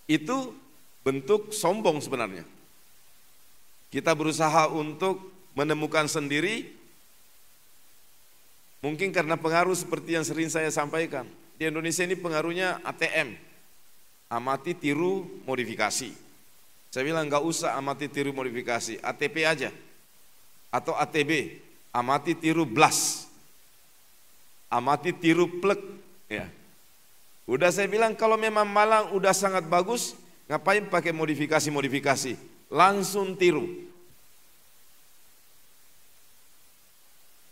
itu bentuk sombong sebenarnya. Kita berusaha untuk menemukan sendiri Mungkin karena pengaruh seperti yang sering saya sampaikan. Di Indonesia ini pengaruhnya ATM. Amati, tiru, modifikasi. Saya bilang nggak usah amati, tiru, modifikasi. ATP aja. Atau ATB. Amati, tiru, blast. Amati, tiru, plek. Ya. Udah saya bilang kalau memang Malang udah sangat bagus, ngapain pakai modifikasi-modifikasi? Langsung tiru.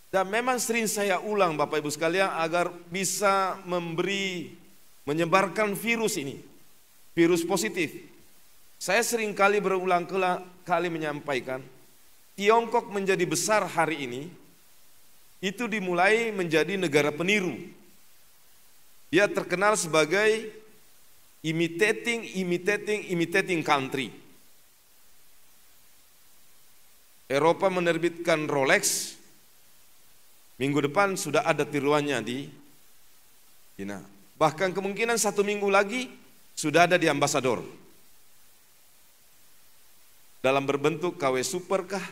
Dan memang sering saya ulang Bapak Ibu sekalian agar bisa memberi menyebarkan virus ini. Virus positif. Saya sering kali berulang kali menyampaikan Tiongkok menjadi besar hari ini itu dimulai menjadi negara peniru ia terkenal sebagai imitating, imitating, imitating country. Eropa menerbitkan Rolex. Minggu depan sudah ada tiruannya di China. Bahkan kemungkinan satu minggu lagi sudah ada di ambasador. Dalam berbentuk KW super kah,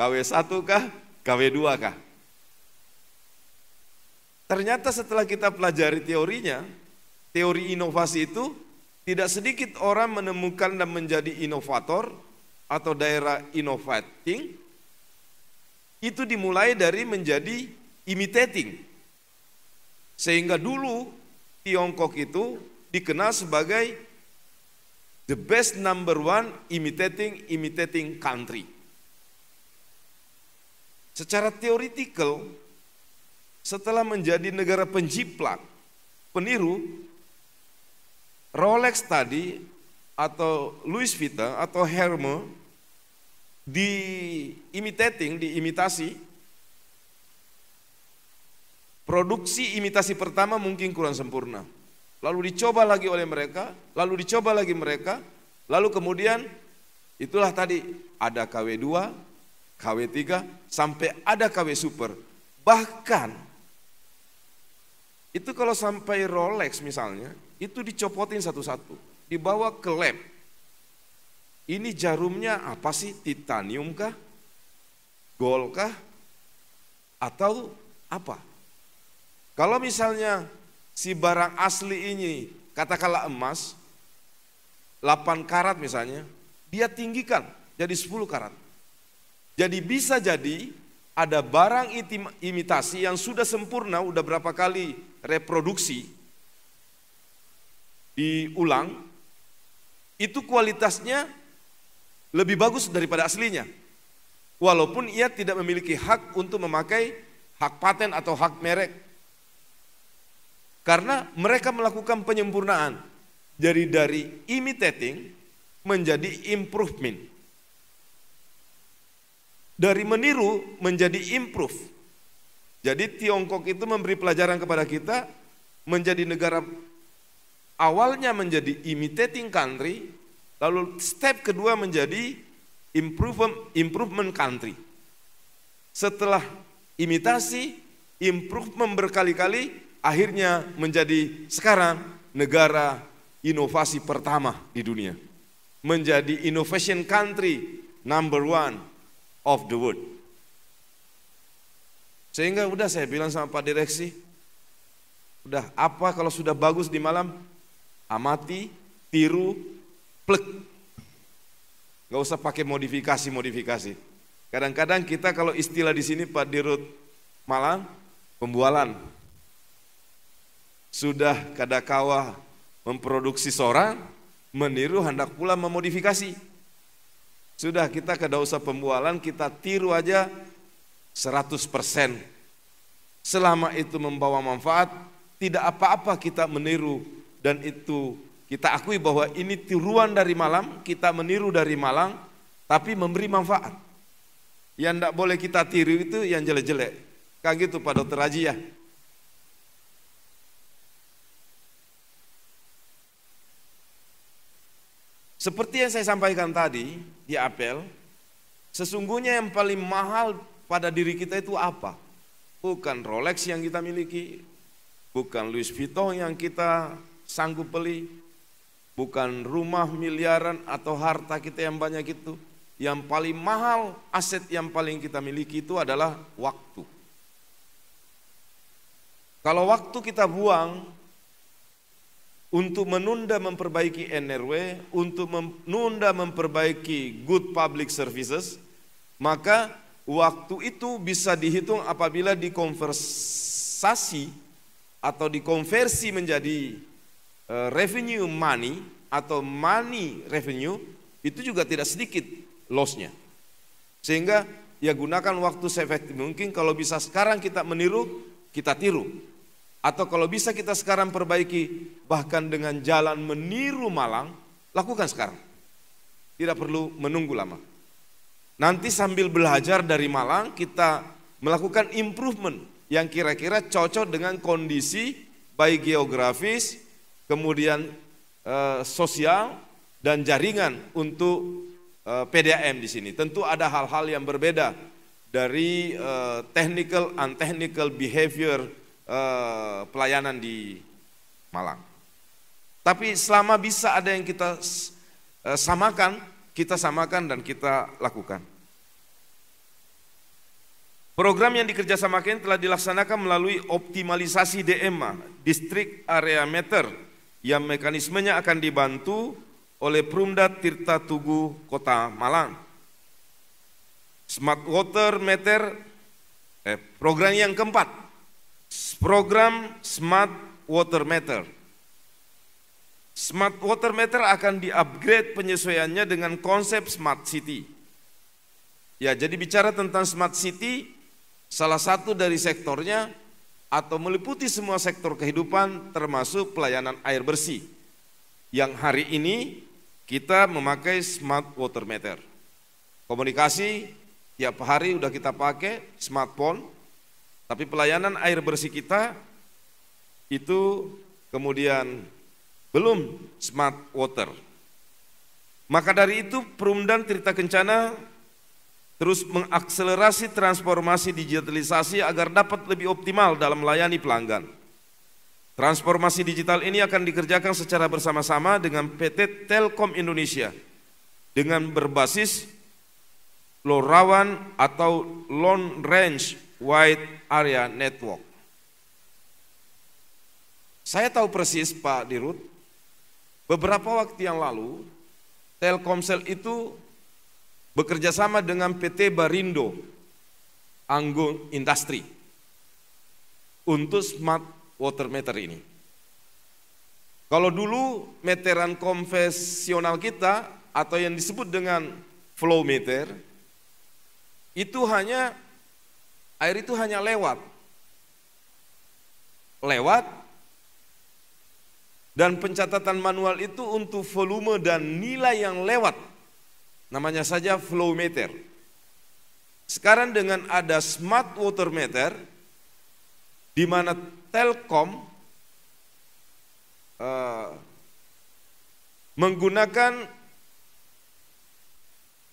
KW 1 kah, KW 2 kah. Ternyata setelah kita pelajari teorinya, teori inovasi itu tidak sedikit orang menemukan dan menjadi inovator atau daerah innovating itu dimulai dari menjadi imitating. Sehingga dulu Tiongkok itu dikenal sebagai the best number one imitating imitating country. Secara teoritikal setelah menjadi negara penjiplak, peniru, Rolex tadi atau Louis Vuitton atau Hermes diimitating, diimitasi. Produksi imitasi pertama mungkin kurang sempurna. Lalu dicoba lagi oleh mereka, lalu dicoba lagi mereka, lalu kemudian itulah tadi ada KW2, KW3, sampai ada KW super. Bahkan itu kalau sampai Rolex misalnya, itu dicopotin satu-satu, dibawa ke lab. Ini jarumnya apa sih? Titanium kah? Gold kah? Atau apa? Kalau misalnya si barang asli ini katakanlah emas 8 karat misalnya, dia tinggikan jadi 10 karat. Jadi bisa jadi ada barang imitasi yang sudah sempurna, udah berapa kali reproduksi, diulang, itu kualitasnya lebih bagus daripada aslinya. Walaupun ia tidak memiliki hak untuk memakai hak paten atau hak merek. Karena mereka melakukan penyempurnaan dari dari imitating menjadi improvement. Dari meniru menjadi improve. Jadi Tiongkok itu memberi pelajaran kepada kita menjadi negara awalnya menjadi imitating country, lalu step kedua menjadi improvement improvement country. Setelah imitasi, improvement berkali-kali akhirnya menjadi sekarang negara inovasi pertama di dunia. Menjadi innovation country number one of the world. Sehingga udah saya bilang sama Pak Direksi, udah apa kalau sudah bagus di malam, amati, tiru, plek. Gak usah pakai modifikasi-modifikasi. Kadang-kadang kita kalau istilah di sini Pak Dirut Malang, pembualan. Sudah kadakawa memproduksi seorang, meniru hendak pula memodifikasi. Sudah kita kada usah pembualan, kita tiru aja 100%. Selama itu membawa manfaat, tidak apa-apa kita meniru dan itu kita akui bahwa ini tiruan dari malam, kita meniru dari malam tapi memberi manfaat. Yang tidak boleh kita tiru itu yang jelek-jelek. Kan gitu Pak Dokter Haji ya. Seperti yang saya sampaikan tadi di apel, sesungguhnya yang paling mahal pada diri kita itu apa? Bukan Rolex yang kita miliki, bukan Louis Vuitton yang kita sanggup beli, bukan rumah miliaran atau harta kita yang banyak itu. Yang paling mahal, aset yang paling kita miliki itu adalah waktu. Kalau waktu kita buang untuk menunda memperbaiki NRW, untuk menunda memperbaiki good public services, maka Waktu itu bisa dihitung apabila dikonversasi atau dikonversi menjadi e, revenue money atau money revenue itu juga tidak sedikit lossnya. Sehingga ya gunakan waktu seefektif mungkin kalau bisa sekarang kita meniru, kita tiru. Atau kalau bisa kita sekarang perbaiki bahkan dengan jalan meniru malang, lakukan sekarang. Tidak perlu menunggu lama. Nanti sambil belajar dari Malang kita melakukan improvement yang kira-kira cocok dengan kondisi baik geografis, kemudian e, sosial dan jaringan untuk e, eh, PDAM di sini. Tentu ada hal-hal yang berbeda dari e, technical and technical behavior e, pelayanan di Malang. Tapi selama bisa ada yang kita e, samakan, kita samakan dan kita lakukan. Program yang dikerjasamakan telah dilaksanakan melalui optimalisasi DMA, District Area Meter, yang mekanismenya akan dibantu oleh Perumda Tirta Tugu Kota Malang. Smart Water Meter, eh, program yang keempat, program Smart Water Meter Smart water meter akan diupgrade penyesuaiannya dengan konsep smart city. Ya, jadi bicara tentang smart city, salah satu dari sektornya atau meliputi semua sektor kehidupan termasuk pelayanan air bersih. Yang hari ini kita memakai smart water meter. Komunikasi tiap hari udah kita pakai smartphone, tapi pelayanan air bersih kita itu kemudian belum smart water. Maka dari itu Perumdan Tirta Kencana terus mengakselerasi transformasi digitalisasi agar dapat lebih optimal dalam melayani pelanggan. Transformasi digital ini akan dikerjakan secara bersama-sama dengan PT Telkom Indonesia dengan berbasis LoRaWAN atau Long Range Wide Area Network. Saya tahu persis Pak Dirut, Beberapa waktu yang lalu, Telkomsel itu bekerja sama dengan PT Barindo Anggun Industri untuk smart water meter ini. Kalau dulu meteran konvensional kita atau yang disebut dengan flow meter itu hanya air itu hanya lewat. Lewat dan pencatatan manual itu untuk volume dan nilai yang lewat. Namanya saja flow meter. Sekarang dengan ada smart water meter, di mana Telkom uh, menggunakan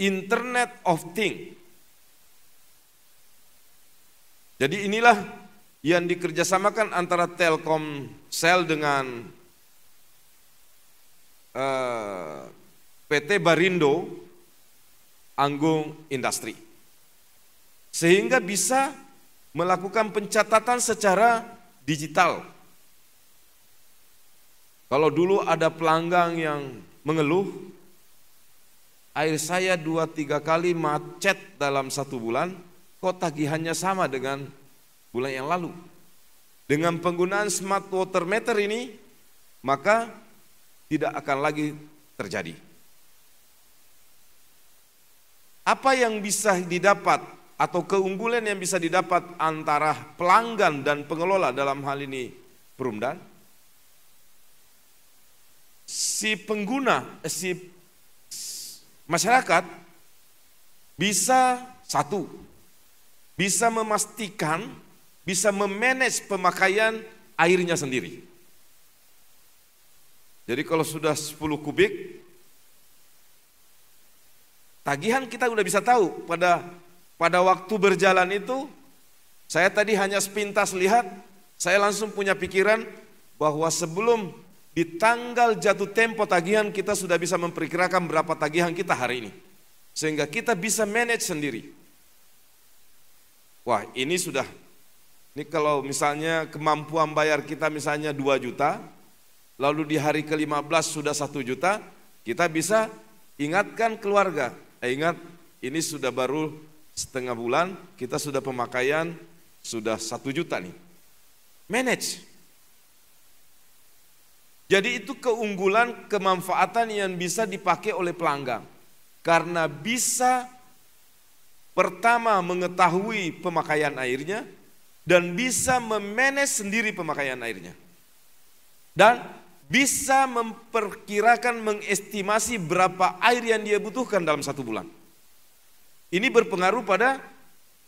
Internet of Thing. Jadi inilah yang dikerjasamakan antara telkom, sel dengan Eh, PT Barindo Anggung Industri. Sehingga bisa melakukan pencatatan secara digital. Kalau dulu ada pelanggan yang mengeluh, air saya dua tiga kali macet dalam satu bulan, kok tagihannya sama dengan bulan yang lalu. Dengan penggunaan smart water meter ini, maka tidak akan lagi terjadi. Apa yang bisa didapat atau keunggulan yang bisa didapat antara pelanggan dan pengelola dalam hal ini perumdan? Si pengguna, eh, si masyarakat bisa satu, bisa memastikan, bisa memanage pemakaian airnya sendiri. Jadi kalau sudah 10 kubik, tagihan kita sudah bisa tahu pada pada waktu berjalan itu saya tadi hanya sepintas lihat, saya langsung punya pikiran bahwa sebelum di tanggal jatuh tempo tagihan kita sudah bisa memperkirakan berapa tagihan kita hari ini. Sehingga kita bisa manage sendiri. Wah ini sudah, ini kalau misalnya kemampuan bayar kita misalnya 2 juta, lalu di hari ke-15 sudah satu juta, kita bisa ingatkan keluarga. Eh, ingat, ini sudah baru setengah bulan, kita sudah pemakaian sudah satu juta nih. Manage. Jadi itu keunggulan kemanfaatan yang bisa dipakai oleh pelanggan. Karena bisa pertama mengetahui pemakaian airnya dan bisa memanage sendiri pemakaian airnya. Dan bisa memperkirakan mengestimasi berapa air yang dia butuhkan dalam satu bulan. Ini berpengaruh pada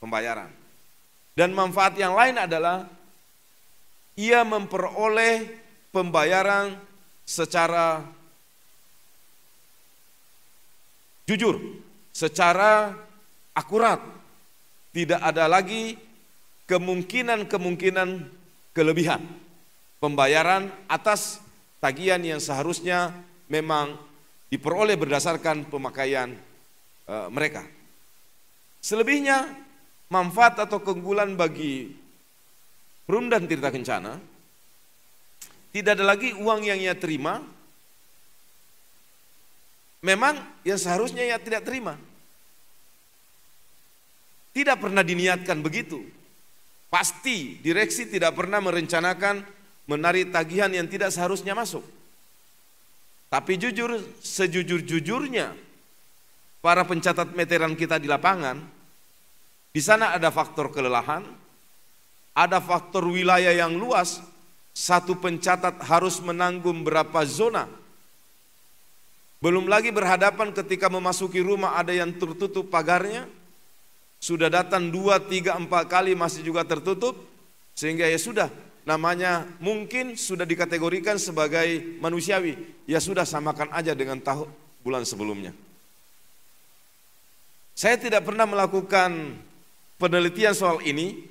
pembayaran. Dan manfaat yang lain adalah ia memperoleh pembayaran secara jujur, secara akurat. Tidak ada lagi kemungkinan-kemungkinan kelebihan pembayaran atas tagihan yang seharusnya memang diperoleh berdasarkan pemakaian e, mereka. Selebihnya manfaat atau keunggulan bagi Rum dan Tirta Kencana tidak ada lagi uang yang ia terima memang yang seharusnya ia tidak terima. Tidak pernah diniatkan begitu. Pasti direksi tidak pernah merencanakan menarik tagihan yang tidak seharusnya masuk. Tapi jujur, sejujur-jujurnya para pencatat meteran kita di lapangan, di sana ada faktor kelelahan, ada faktor wilayah yang luas, satu pencatat harus menanggung berapa zona. Belum lagi berhadapan ketika memasuki rumah ada yang tertutup pagarnya, sudah datang dua, tiga, empat kali masih juga tertutup, sehingga ya sudah namanya mungkin sudah dikategorikan sebagai manusiawi. Ya sudah samakan aja dengan tahun bulan sebelumnya. Saya tidak pernah melakukan penelitian soal ini,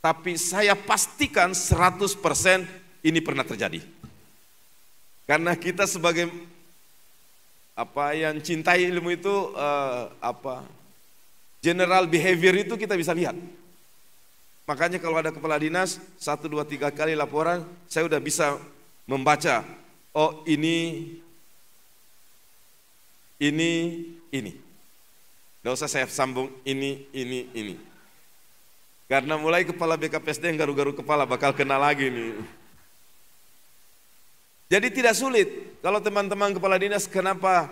tapi saya pastikan 100% ini pernah terjadi. Karena kita sebagai apa yang cintai ilmu itu uh, apa general behavior itu kita bisa lihat. Makanya kalau ada kepala dinas, satu, dua, tiga kali laporan, saya sudah bisa membaca, oh ini, ini, ini. tidak usah saya sambung ini, ini, ini. Karena mulai kepala BKPSD yang garu-garu kepala bakal kena lagi nih. Jadi tidak sulit. Kalau teman-teman kepala dinas kenapa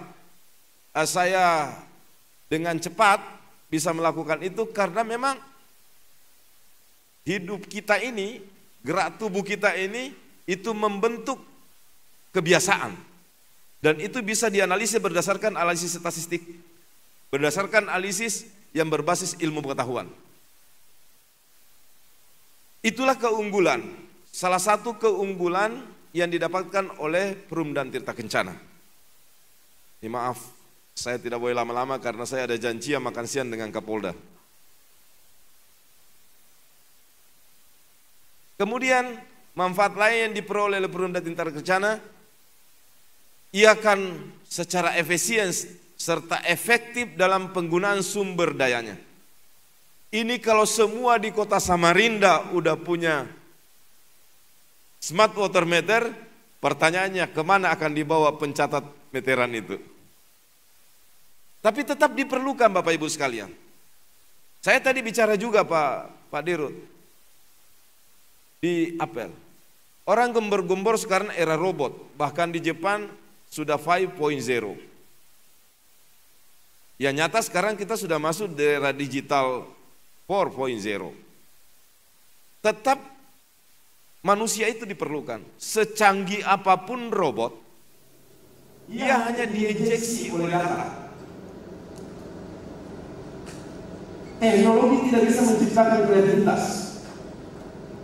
eh, saya dengan cepat bisa melakukan itu karena memang hidup kita ini, gerak tubuh kita ini itu membentuk kebiasaan. Dan itu bisa dianalisis berdasarkan analisis statistik, berdasarkan analisis yang berbasis ilmu pengetahuan. Itulah keunggulan, salah satu keunggulan yang didapatkan oleh Perumdan Tirta Kencana. Ini maaf, saya tidak boleh lama-lama karena saya ada janji yang makan siang dengan Kapolda. Kemudian manfaat lain yang diperoleh oleh perundang tintar kencana, ia akan secara efisien serta efektif dalam penggunaan sumber dayanya. Ini kalau semua di kota Samarinda udah punya smart water meter, pertanyaannya kemana akan dibawa pencatat meteran itu? Tapi tetap diperlukan Bapak Ibu sekalian. Saya tadi bicara juga Pak Pak Dirut, di apel Orang gembor-gembor sekarang era robot, bahkan di Jepang sudah 5.0. Ya nyata sekarang kita sudah masuk di era digital 4.0. Tetap manusia itu diperlukan. Secanggih apapun robot, ia hanya diejeksi oleh data. Teknologi tidak bisa menciptakan kreativitas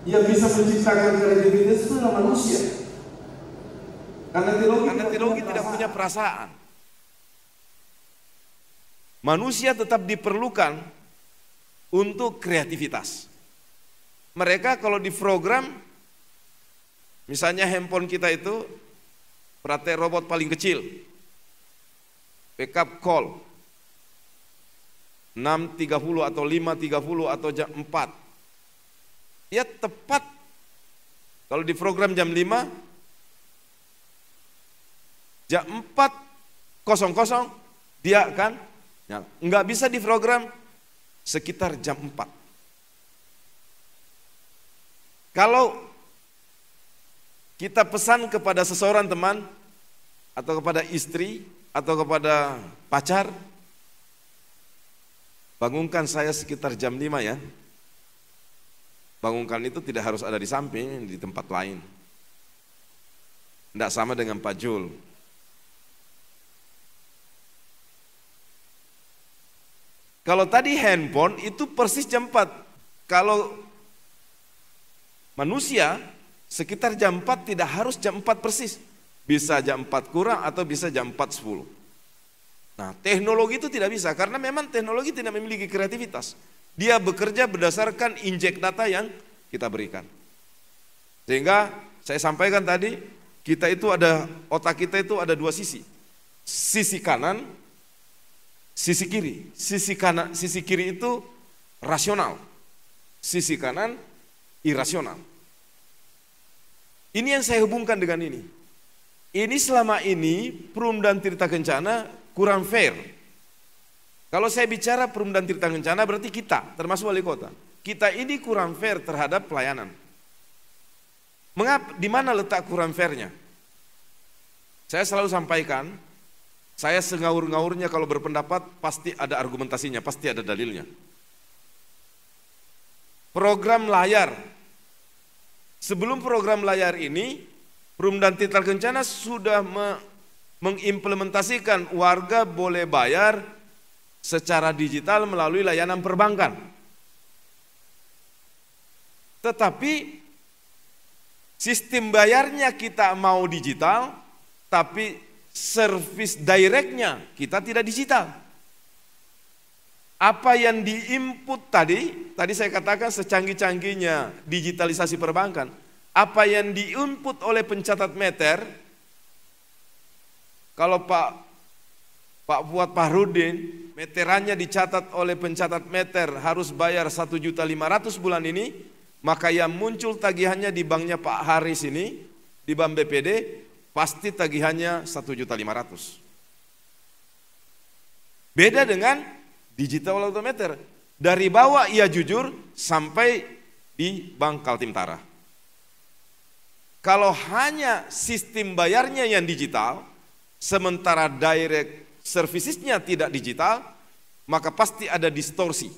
yang bisa menciptakan kreativitas itu adalah manusia. Karena teologi, Karena teologi tidak punya perasaan. Manusia tetap diperlukan untuk kreativitas. Mereka kalau di program, misalnya handphone kita itu, berarti robot paling kecil, backup call, 6.30 atau 5.30 atau jam 4, ya tepat kalau di program jam 5 jam empat dia akan nyala. nggak bisa di program sekitar jam 4 kalau kita pesan kepada seseorang teman atau kepada istri atau kepada pacar bangunkan saya sekitar jam 5 ya Bangunkan itu tidak harus ada di samping, di tempat lain. Tidak sama dengan pajul. Kalau tadi handphone itu persis jam 4. Kalau manusia sekitar jam 4 tidak harus jam 4 persis. Bisa jam 4 kurang atau bisa jam sepuluh. Nah teknologi itu tidak bisa karena memang teknologi tidak memiliki kreativitas. Dia bekerja berdasarkan injek data yang kita berikan. Sehingga saya sampaikan tadi, kita itu ada otak kita itu ada dua sisi. Sisi kanan, sisi kiri. Sisi kanan, sisi kiri itu rasional. Sisi kanan irasional. Ini yang saya hubungkan dengan ini. Ini selama ini perum dan Tirta Kencana kurang fair kalau saya bicara Perumdan Tirta Kencana berarti kita, termasuk wali kota. Kita ini kurang fair terhadap pelayanan. Mengapa? Di mana letak kurang fairnya? Saya selalu sampaikan, saya sengaur-ngaurnya kalau berpendapat pasti ada argumentasinya, pasti ada dalilnya. Program layar. Sebelum program layar ini, dan Tirta Kencana sudah mengimplementasikan warga boleh bayar secara digital melalui layanan perbankan. Tetapi sistem bayarnya kita mau digital, tapi service directnya kita tidak digital. Apa yang diinput tadi, tadi saya katakan secanggih-canggihnya digitalisasi perbankan, apa yang diinput oleh pencatat meter, kalau Pak Pak Fuad Pahrudin, meterannya dicatat oleh pencatat meter harus bayar 1.500 bulan ini, maka yang muncul tagihannya di banknya Pak Haris ini, di Bank BPD, pasti tagihannya 1.500. Beda dengan digital odometer. Dari bawah ia jujur sampai di Bank Kaltimtara. Kalau hanya sistem bayarnya yang digital, sementara direct servisisnya tidak digital, maka pasti ada distorsi.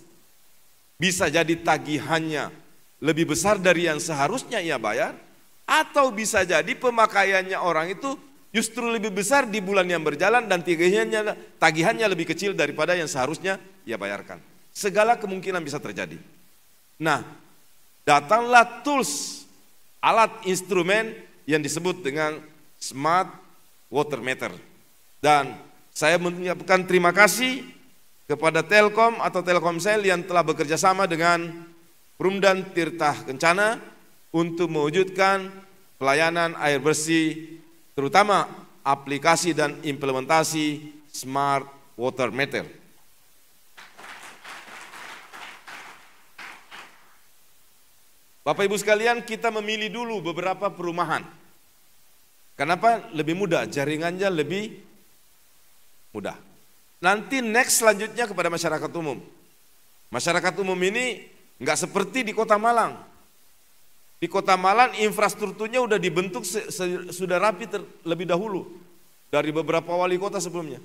Bisa jadi tagihannya lebih besar dari yang seharusnya ia bayar, atau bisa jadi pemakaiannya orang itu justru lebih besar di bulan yang berjalan dan tagihannya, tagihannya lebih kecil daripada yang seharusnya ia bayarkan. Segala kemungkinan bisa terjadi. Nah, datanglah tools, alat instrumen yang disebut dengan smart water meter. Dan saya mengucapkan terima kasih kepada Telkom atau Telkomsel yang telah bekerja sama dengan Rumdan Tirta Kencana untuk mewujudkan pelayanan air bersih terutama aplikasi dan implementasi Smart Water Meter. Bapak Ibu sekalian, kita memilih dulu beberapa perumahan. Kenapa? Lebih mudah, jaringannya lebih mudah. Nanti next selanjutnya kepada masyarakat umum. Masyarakat umum ini nggak seperti di kota Malang. Di kota Malang infrastrukturnya sudah dibentuk sudah rapi terlebih dahulu dari beberapa wali kota sebelumnya.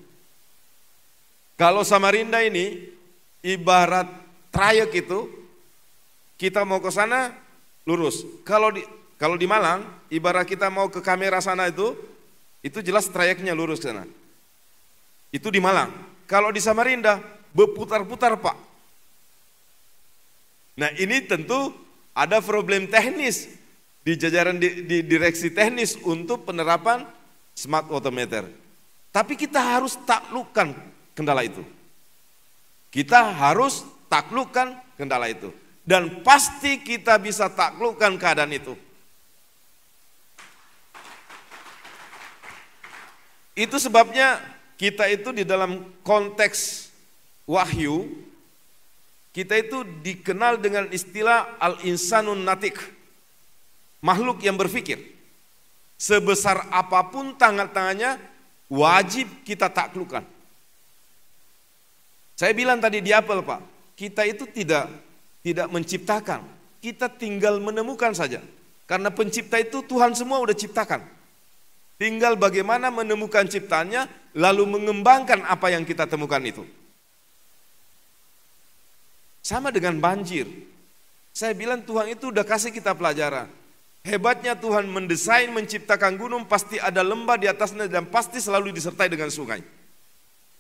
Kalau Samarinda ini ibarat trayek itu kita mau ke sana lurus. Kalau di kalau di Malang ibarat kita mau ke kamera sana itu itu jelas trayeknya lurus ke sana. Itu di Malang. Kalau di Samarinda berputar-putar Pak. Nah ini tentu ada problem teknis di jajaran di, di direksi teknis untuk penerapan smart odometer. Tapi kita harus taklukkan kendala itu. Kita harus taklukkan kendala itu. Dan pasti kita bisa taklukkan keadaan itu. Itu sebabnya kita itu di dalam konteks wahyu, kita itu dikenal dengan istilah al-insanun natik. Makhluk yang berpikir. Sebesar apapun tangan-tangannya wajib kita taklukkan. Saya bilang tadi di apel Pak, kita itu tidak tidak menciptakan, kita tinggal menemukan saja. Karena pencipta itu Tuhan semua udah ciptakan. Tinggal bagaimana menemukan ciptanya lalu mengembangkan apa yang kita temukan itu. Sama dengan banjir. Saya bilang Tuhan itu udah kasih kita pelajaran. Hebatnya Tuhan mendesain, menciptakan gunung, pasti ada lembah di atasnya dan pasti selalu disertai dengan sungai.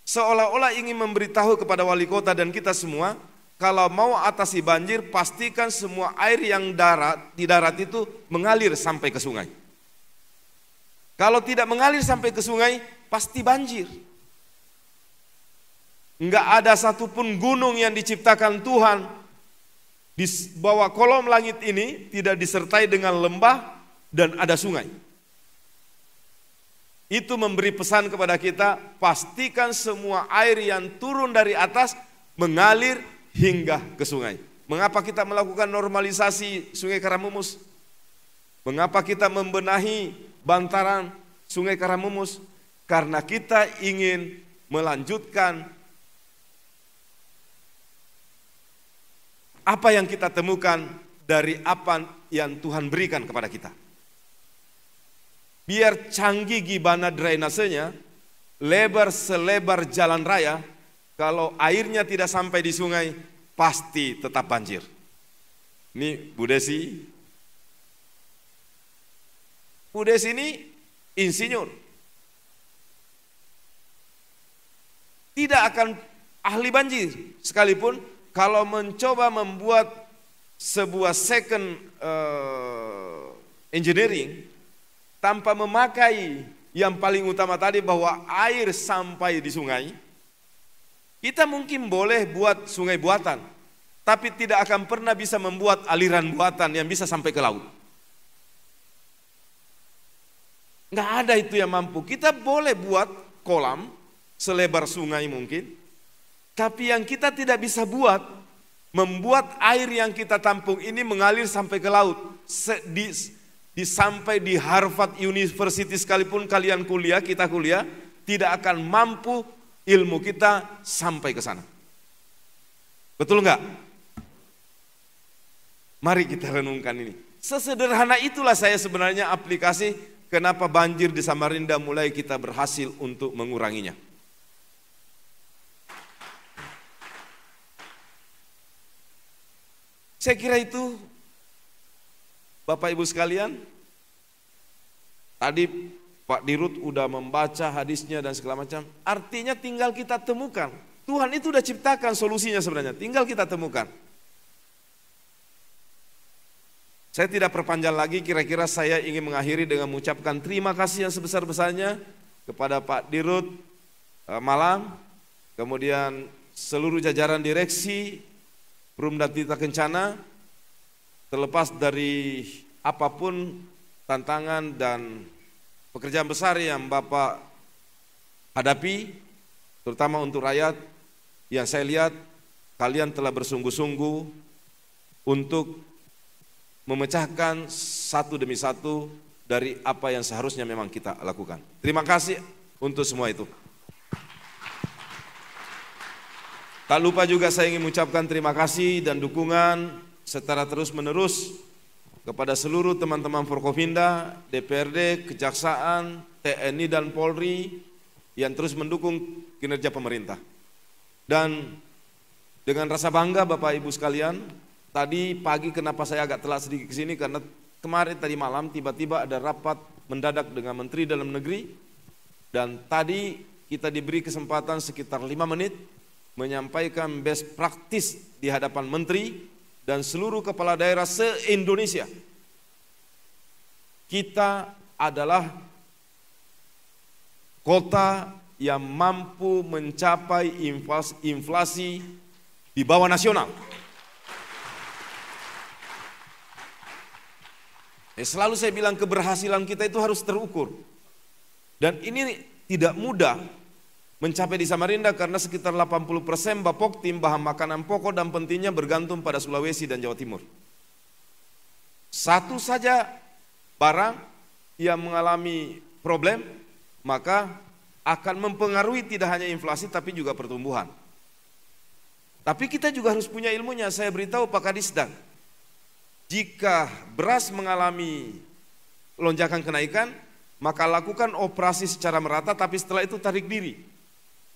Seolah-olah ingin memberitahu kepada wali kota dan kita semua, kalau mau atasi banjir, pastikan semua air yang darat di darat itu mengalir sampai ke sungai. Kalau tidak mengalir sampai ke sungai, pasti banjir. Enggak ada satupun gunung yang diciptakan Tuhan di bawah kolom langit ini tidak disertai dengan lembah dan ada sungai. Itu memberi pesan kepada kita, pastikan semua air yang turun dari atas mengalir hingga ke sungai. Mengapa kita melakukan normalisasi Sungai Karamumus? Mengapa kita membenahi bantaran Sungai Karamumus karena kita ingin melanjutkan apa yang kita temukan dari apa yang Tuhan berikan kepada kita. Biar canggih gibana drainasenya, lebar selebar jalan raya, kalau airnya tidak sampai di sungai, pasti tetap banjir. Ini Bu Desi, Udah sini insinyur. Tidak akan ahli banjir sekalipun kalau mencoba membuat sebuah second uh, engineering tanpa memakai yang paling utama tadi bahwa air sampai di sungai kita mungkin boleh buat sungai buatan tapi tidak akan pernah bisa membuat aliran buatan yang bisa sampai ke laut. Nggak ada itu yang mampu. Kita boleh buat kolam selebar sungai mungkin, tapi yang kita tidak bisa buat, membuat air yang kita tampung ini mengalir sampai ke laut. Di, di sampai di Harvard University sekalipun kalian kuliah, kita kuliah, tidak akan mampu ilmu kita sampai ke sana. Betul enggak? Mari kita renungkan ini. Sesederhana itulah saya sebenarnya aplikasi Kenapa banjir di Samarinda mulai kita berhasil untuk menguranginya? Saya kira itu Bapak Ibu sekalian Tadi Pak Dirut udah membaca hadisnya dan segala macam Artinya tinggal kita temukan Tuhan itu udah ciptakan solusinya sebenarnya Tinggal kita temukan Saya tidak perpanjang lagi, kira-kira saya ingin mengakhiri dengan mengucapkan terima kasih yang sebesar-besarnya kepada Pak Dirut eh, Malam, kemudian seluruh jajaran direksi Perumda Tita Kencana, terlepas dari apapun tantangan dan pekerjaan besar yang Bapak hadapi, terutama untuk rakyat, yang saya lihat kalian telah bersungguh-sungguh untuk memecahkan satu demi satu dari apa yang seharusnya memang kita lakukan. Terima kasih untuk semua itu. Tak lupa juga saya ingin mengucapkan terima kasih dan dukungan secara terus-menerus kepada seluruh teman-teman Forkovinda, DPRD, Kejaksaan, TNI dan Polri yang terus mendukung kinerja pemerintah. Dan dengan rasa bangga Bapak Ibu sekalian, Tadi pagi kenapa saya agak telat sedikit ke sini karena kemarin tadi malam tiba-tiba ada rapat mendadak dengan Menteri Dalam Negeri dan tadi kita diberi kesempatan sekitar lima menit menyampaikan best practice di hadapan menteri dan seluruh kepala daerah se-Indonesia. Kita adalah kota yang mampu mencapai inflasi di bawah nasional. Ya, selalu saya bilang keberhasilan kita itu harus terukur. Dan ini tidak mudah mencapai di Samarinda karena sekitar 80% bapok tim bahan makanan pokok dan pentingnya bergantung pada Sulawesi dan Jawa Timur. Satu saja barang yang mengalami problem maka akan mempengaruhi tidak hanya inflasi tapi juga pertumbuhan. Tapi kita juga harus punya ilmunya. Saya beritahu Pak Kadisdan, jika beras mengalami lonjakan kenaikan, maka lakukan operasi secara merata tapi setelah itu tarik diri.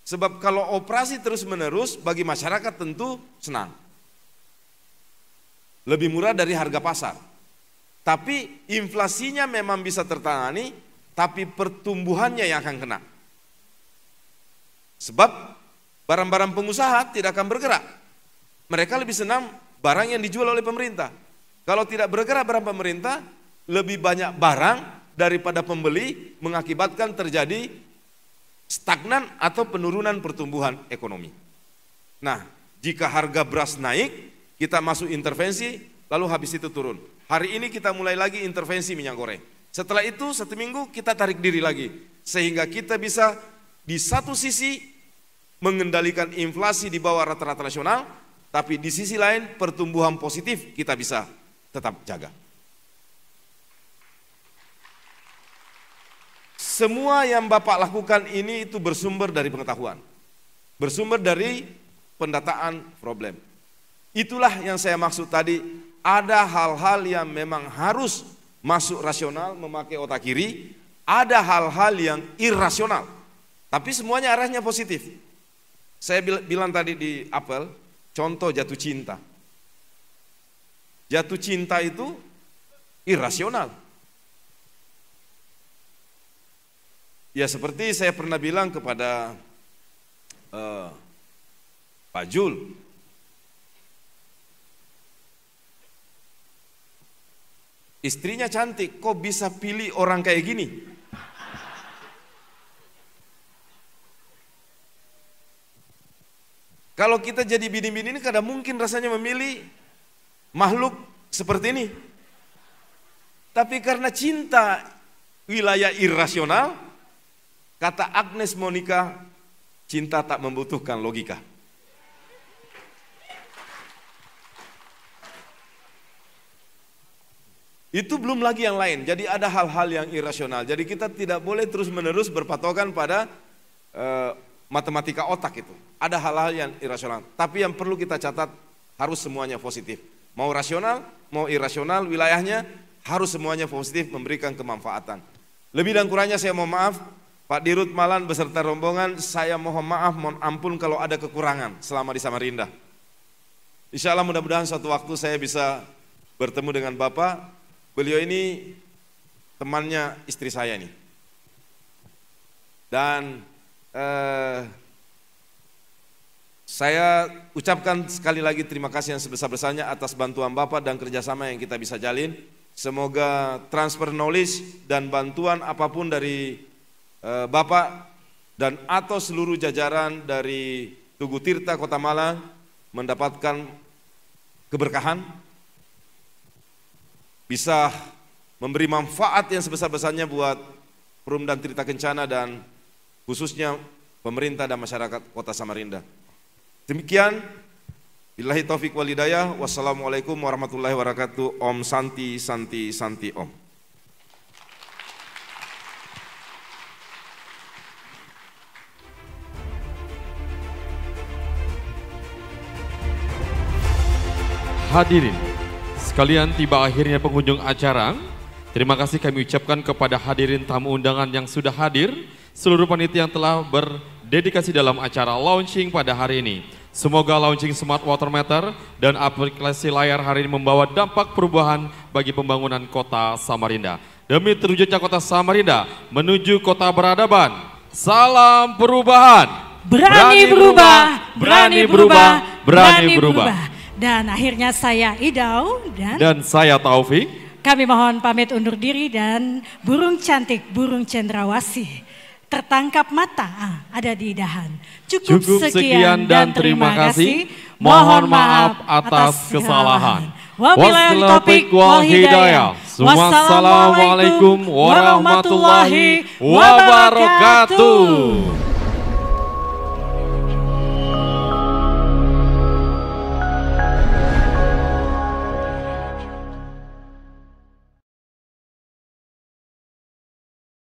Sebab kalau operasi terus-menerus bagi masyarakat tentu senang. Lebih murah dari harga pasar. Tapi inflasinya memang bisa tertangani, tapi pertumbuhannya yang akan kena. Sebab barang-barang pengusaha tidak akan bergerak. Mereka lebih senang barang yang dijual oleh pemerintah. Kalau tidak bergerak barang pemerintah, lebih banyak barang daripada pembeli mengakibatkan terjadi stagnan atau penurunan pertumbuhan ekonomi. Nah, jika harga beras naik, kita masuk intervensi, lalu habis itu turun. Hari ini kita mulai lagi intervensi minyak goreng. Setelah itu satu minggu kita tarik diri lagi. Sehingga kita bisa di satu sisi mengendalikan inflasi di bawah rata-rata nasional, tapi di sisi lain pertumbuhan positif kita bisa tetap jaga. Semua yang Bapak lakukan ini itu bersumber dari pengetahuan. Bersumber dari pendataan problem. Itulah yang saya maksud tadi, ada hal-hal yang memang harus masuk rasional memakai otak kiri, ada hal-hal yang irasional. Tapi semuanya arahnya positif. Saya bilang tadi di Apple, contoh jatuh cinta. Jatuh cinta itu irasional. Ya seperti saya pernah bilang kepada uh, Pak Jul, istrinya cantik, kok bisa pilih orang kayak gini? Kalau kita jadi bini-bini ini kadang mungkin rasanya memilih makhluk seperti ini. Tapi karena cinta wilayah irasional, kata Agnes Monica, cinta tak membutuhkan logika. Itu belum lagi yang lain. Jadi ada hal-hal yang irasional. Jadi kita tidak boleh terus-menerus berpatokan pada e, matematika otak itu. Ada hal-hal yang irasional. Tapi yang perlu kita catat harus semuanya positif. Mau rasional, mau irasional wilayahnya harus semuanya positif memberikan kemanfaatan. Lebih dan kurangnya saya mohon maaf, Pak Dirut Malan beserta rombongan saya mohon maaf, mohon ampun kalau ada kekurangan selama di Samarinda. Insya Allah mudah-mudahan suatu waktu saya bisa bertemu dengan Bapak. Beliau ini temannya istri saya nih. Dan eh, saya ucapkan sekali lagi terima kasih yang sebesar-besarnya atas bantuan Bapak dan kerjasama yang kita bisa jalin. Semoga transfer knowledge dan bantuan apapun dari eh, Bapak dan atau seluruh jajaran dari Tugu Tirta Kota Malang mendapatkan keberkahan, bisa memberi manfaat yang sebesar-besarnya buat Perum dan Tirta Kencana dan khususnya pemerintah dan masyarakat Kota Samarinda. Demikian billahi wal hidayah, Wassalamualaikum warahmatullahi wabarakatuh. Om Santi Santi Santi Om. Hadirin, sekalian tiba akhirnya pengunjung acara. Terima kasih kami ucapkan kepada hadirin tamu undangan yang sudah hadir, seluruh panitia yang telah ber dedikasi dalam acara launching pada hari ini. Semoga launching Smart Water Meter dan aplikasi layar hari ini membawa dampak perubahan bagi pembangunan kota Samarinda. Demi terwujudnya kota Samarinda menuju kota beradaban. Salam perubahan. Berani, berani berubah, berani berubah, berani berubah. Dan akhirnya saya Idau dan dan saya Taufik. Kami mohon pamit undur diri dan burung cantik, burung cendrawasih tertangkap mata ah, ada di dahan. Cukup, Cukup sekian, sekian dan terima kasih. Mohon maaf atas kesalahan. Wabillahi taufiq wal hidayah. Wassalamualaikum warahmatullahi wabarakatuh.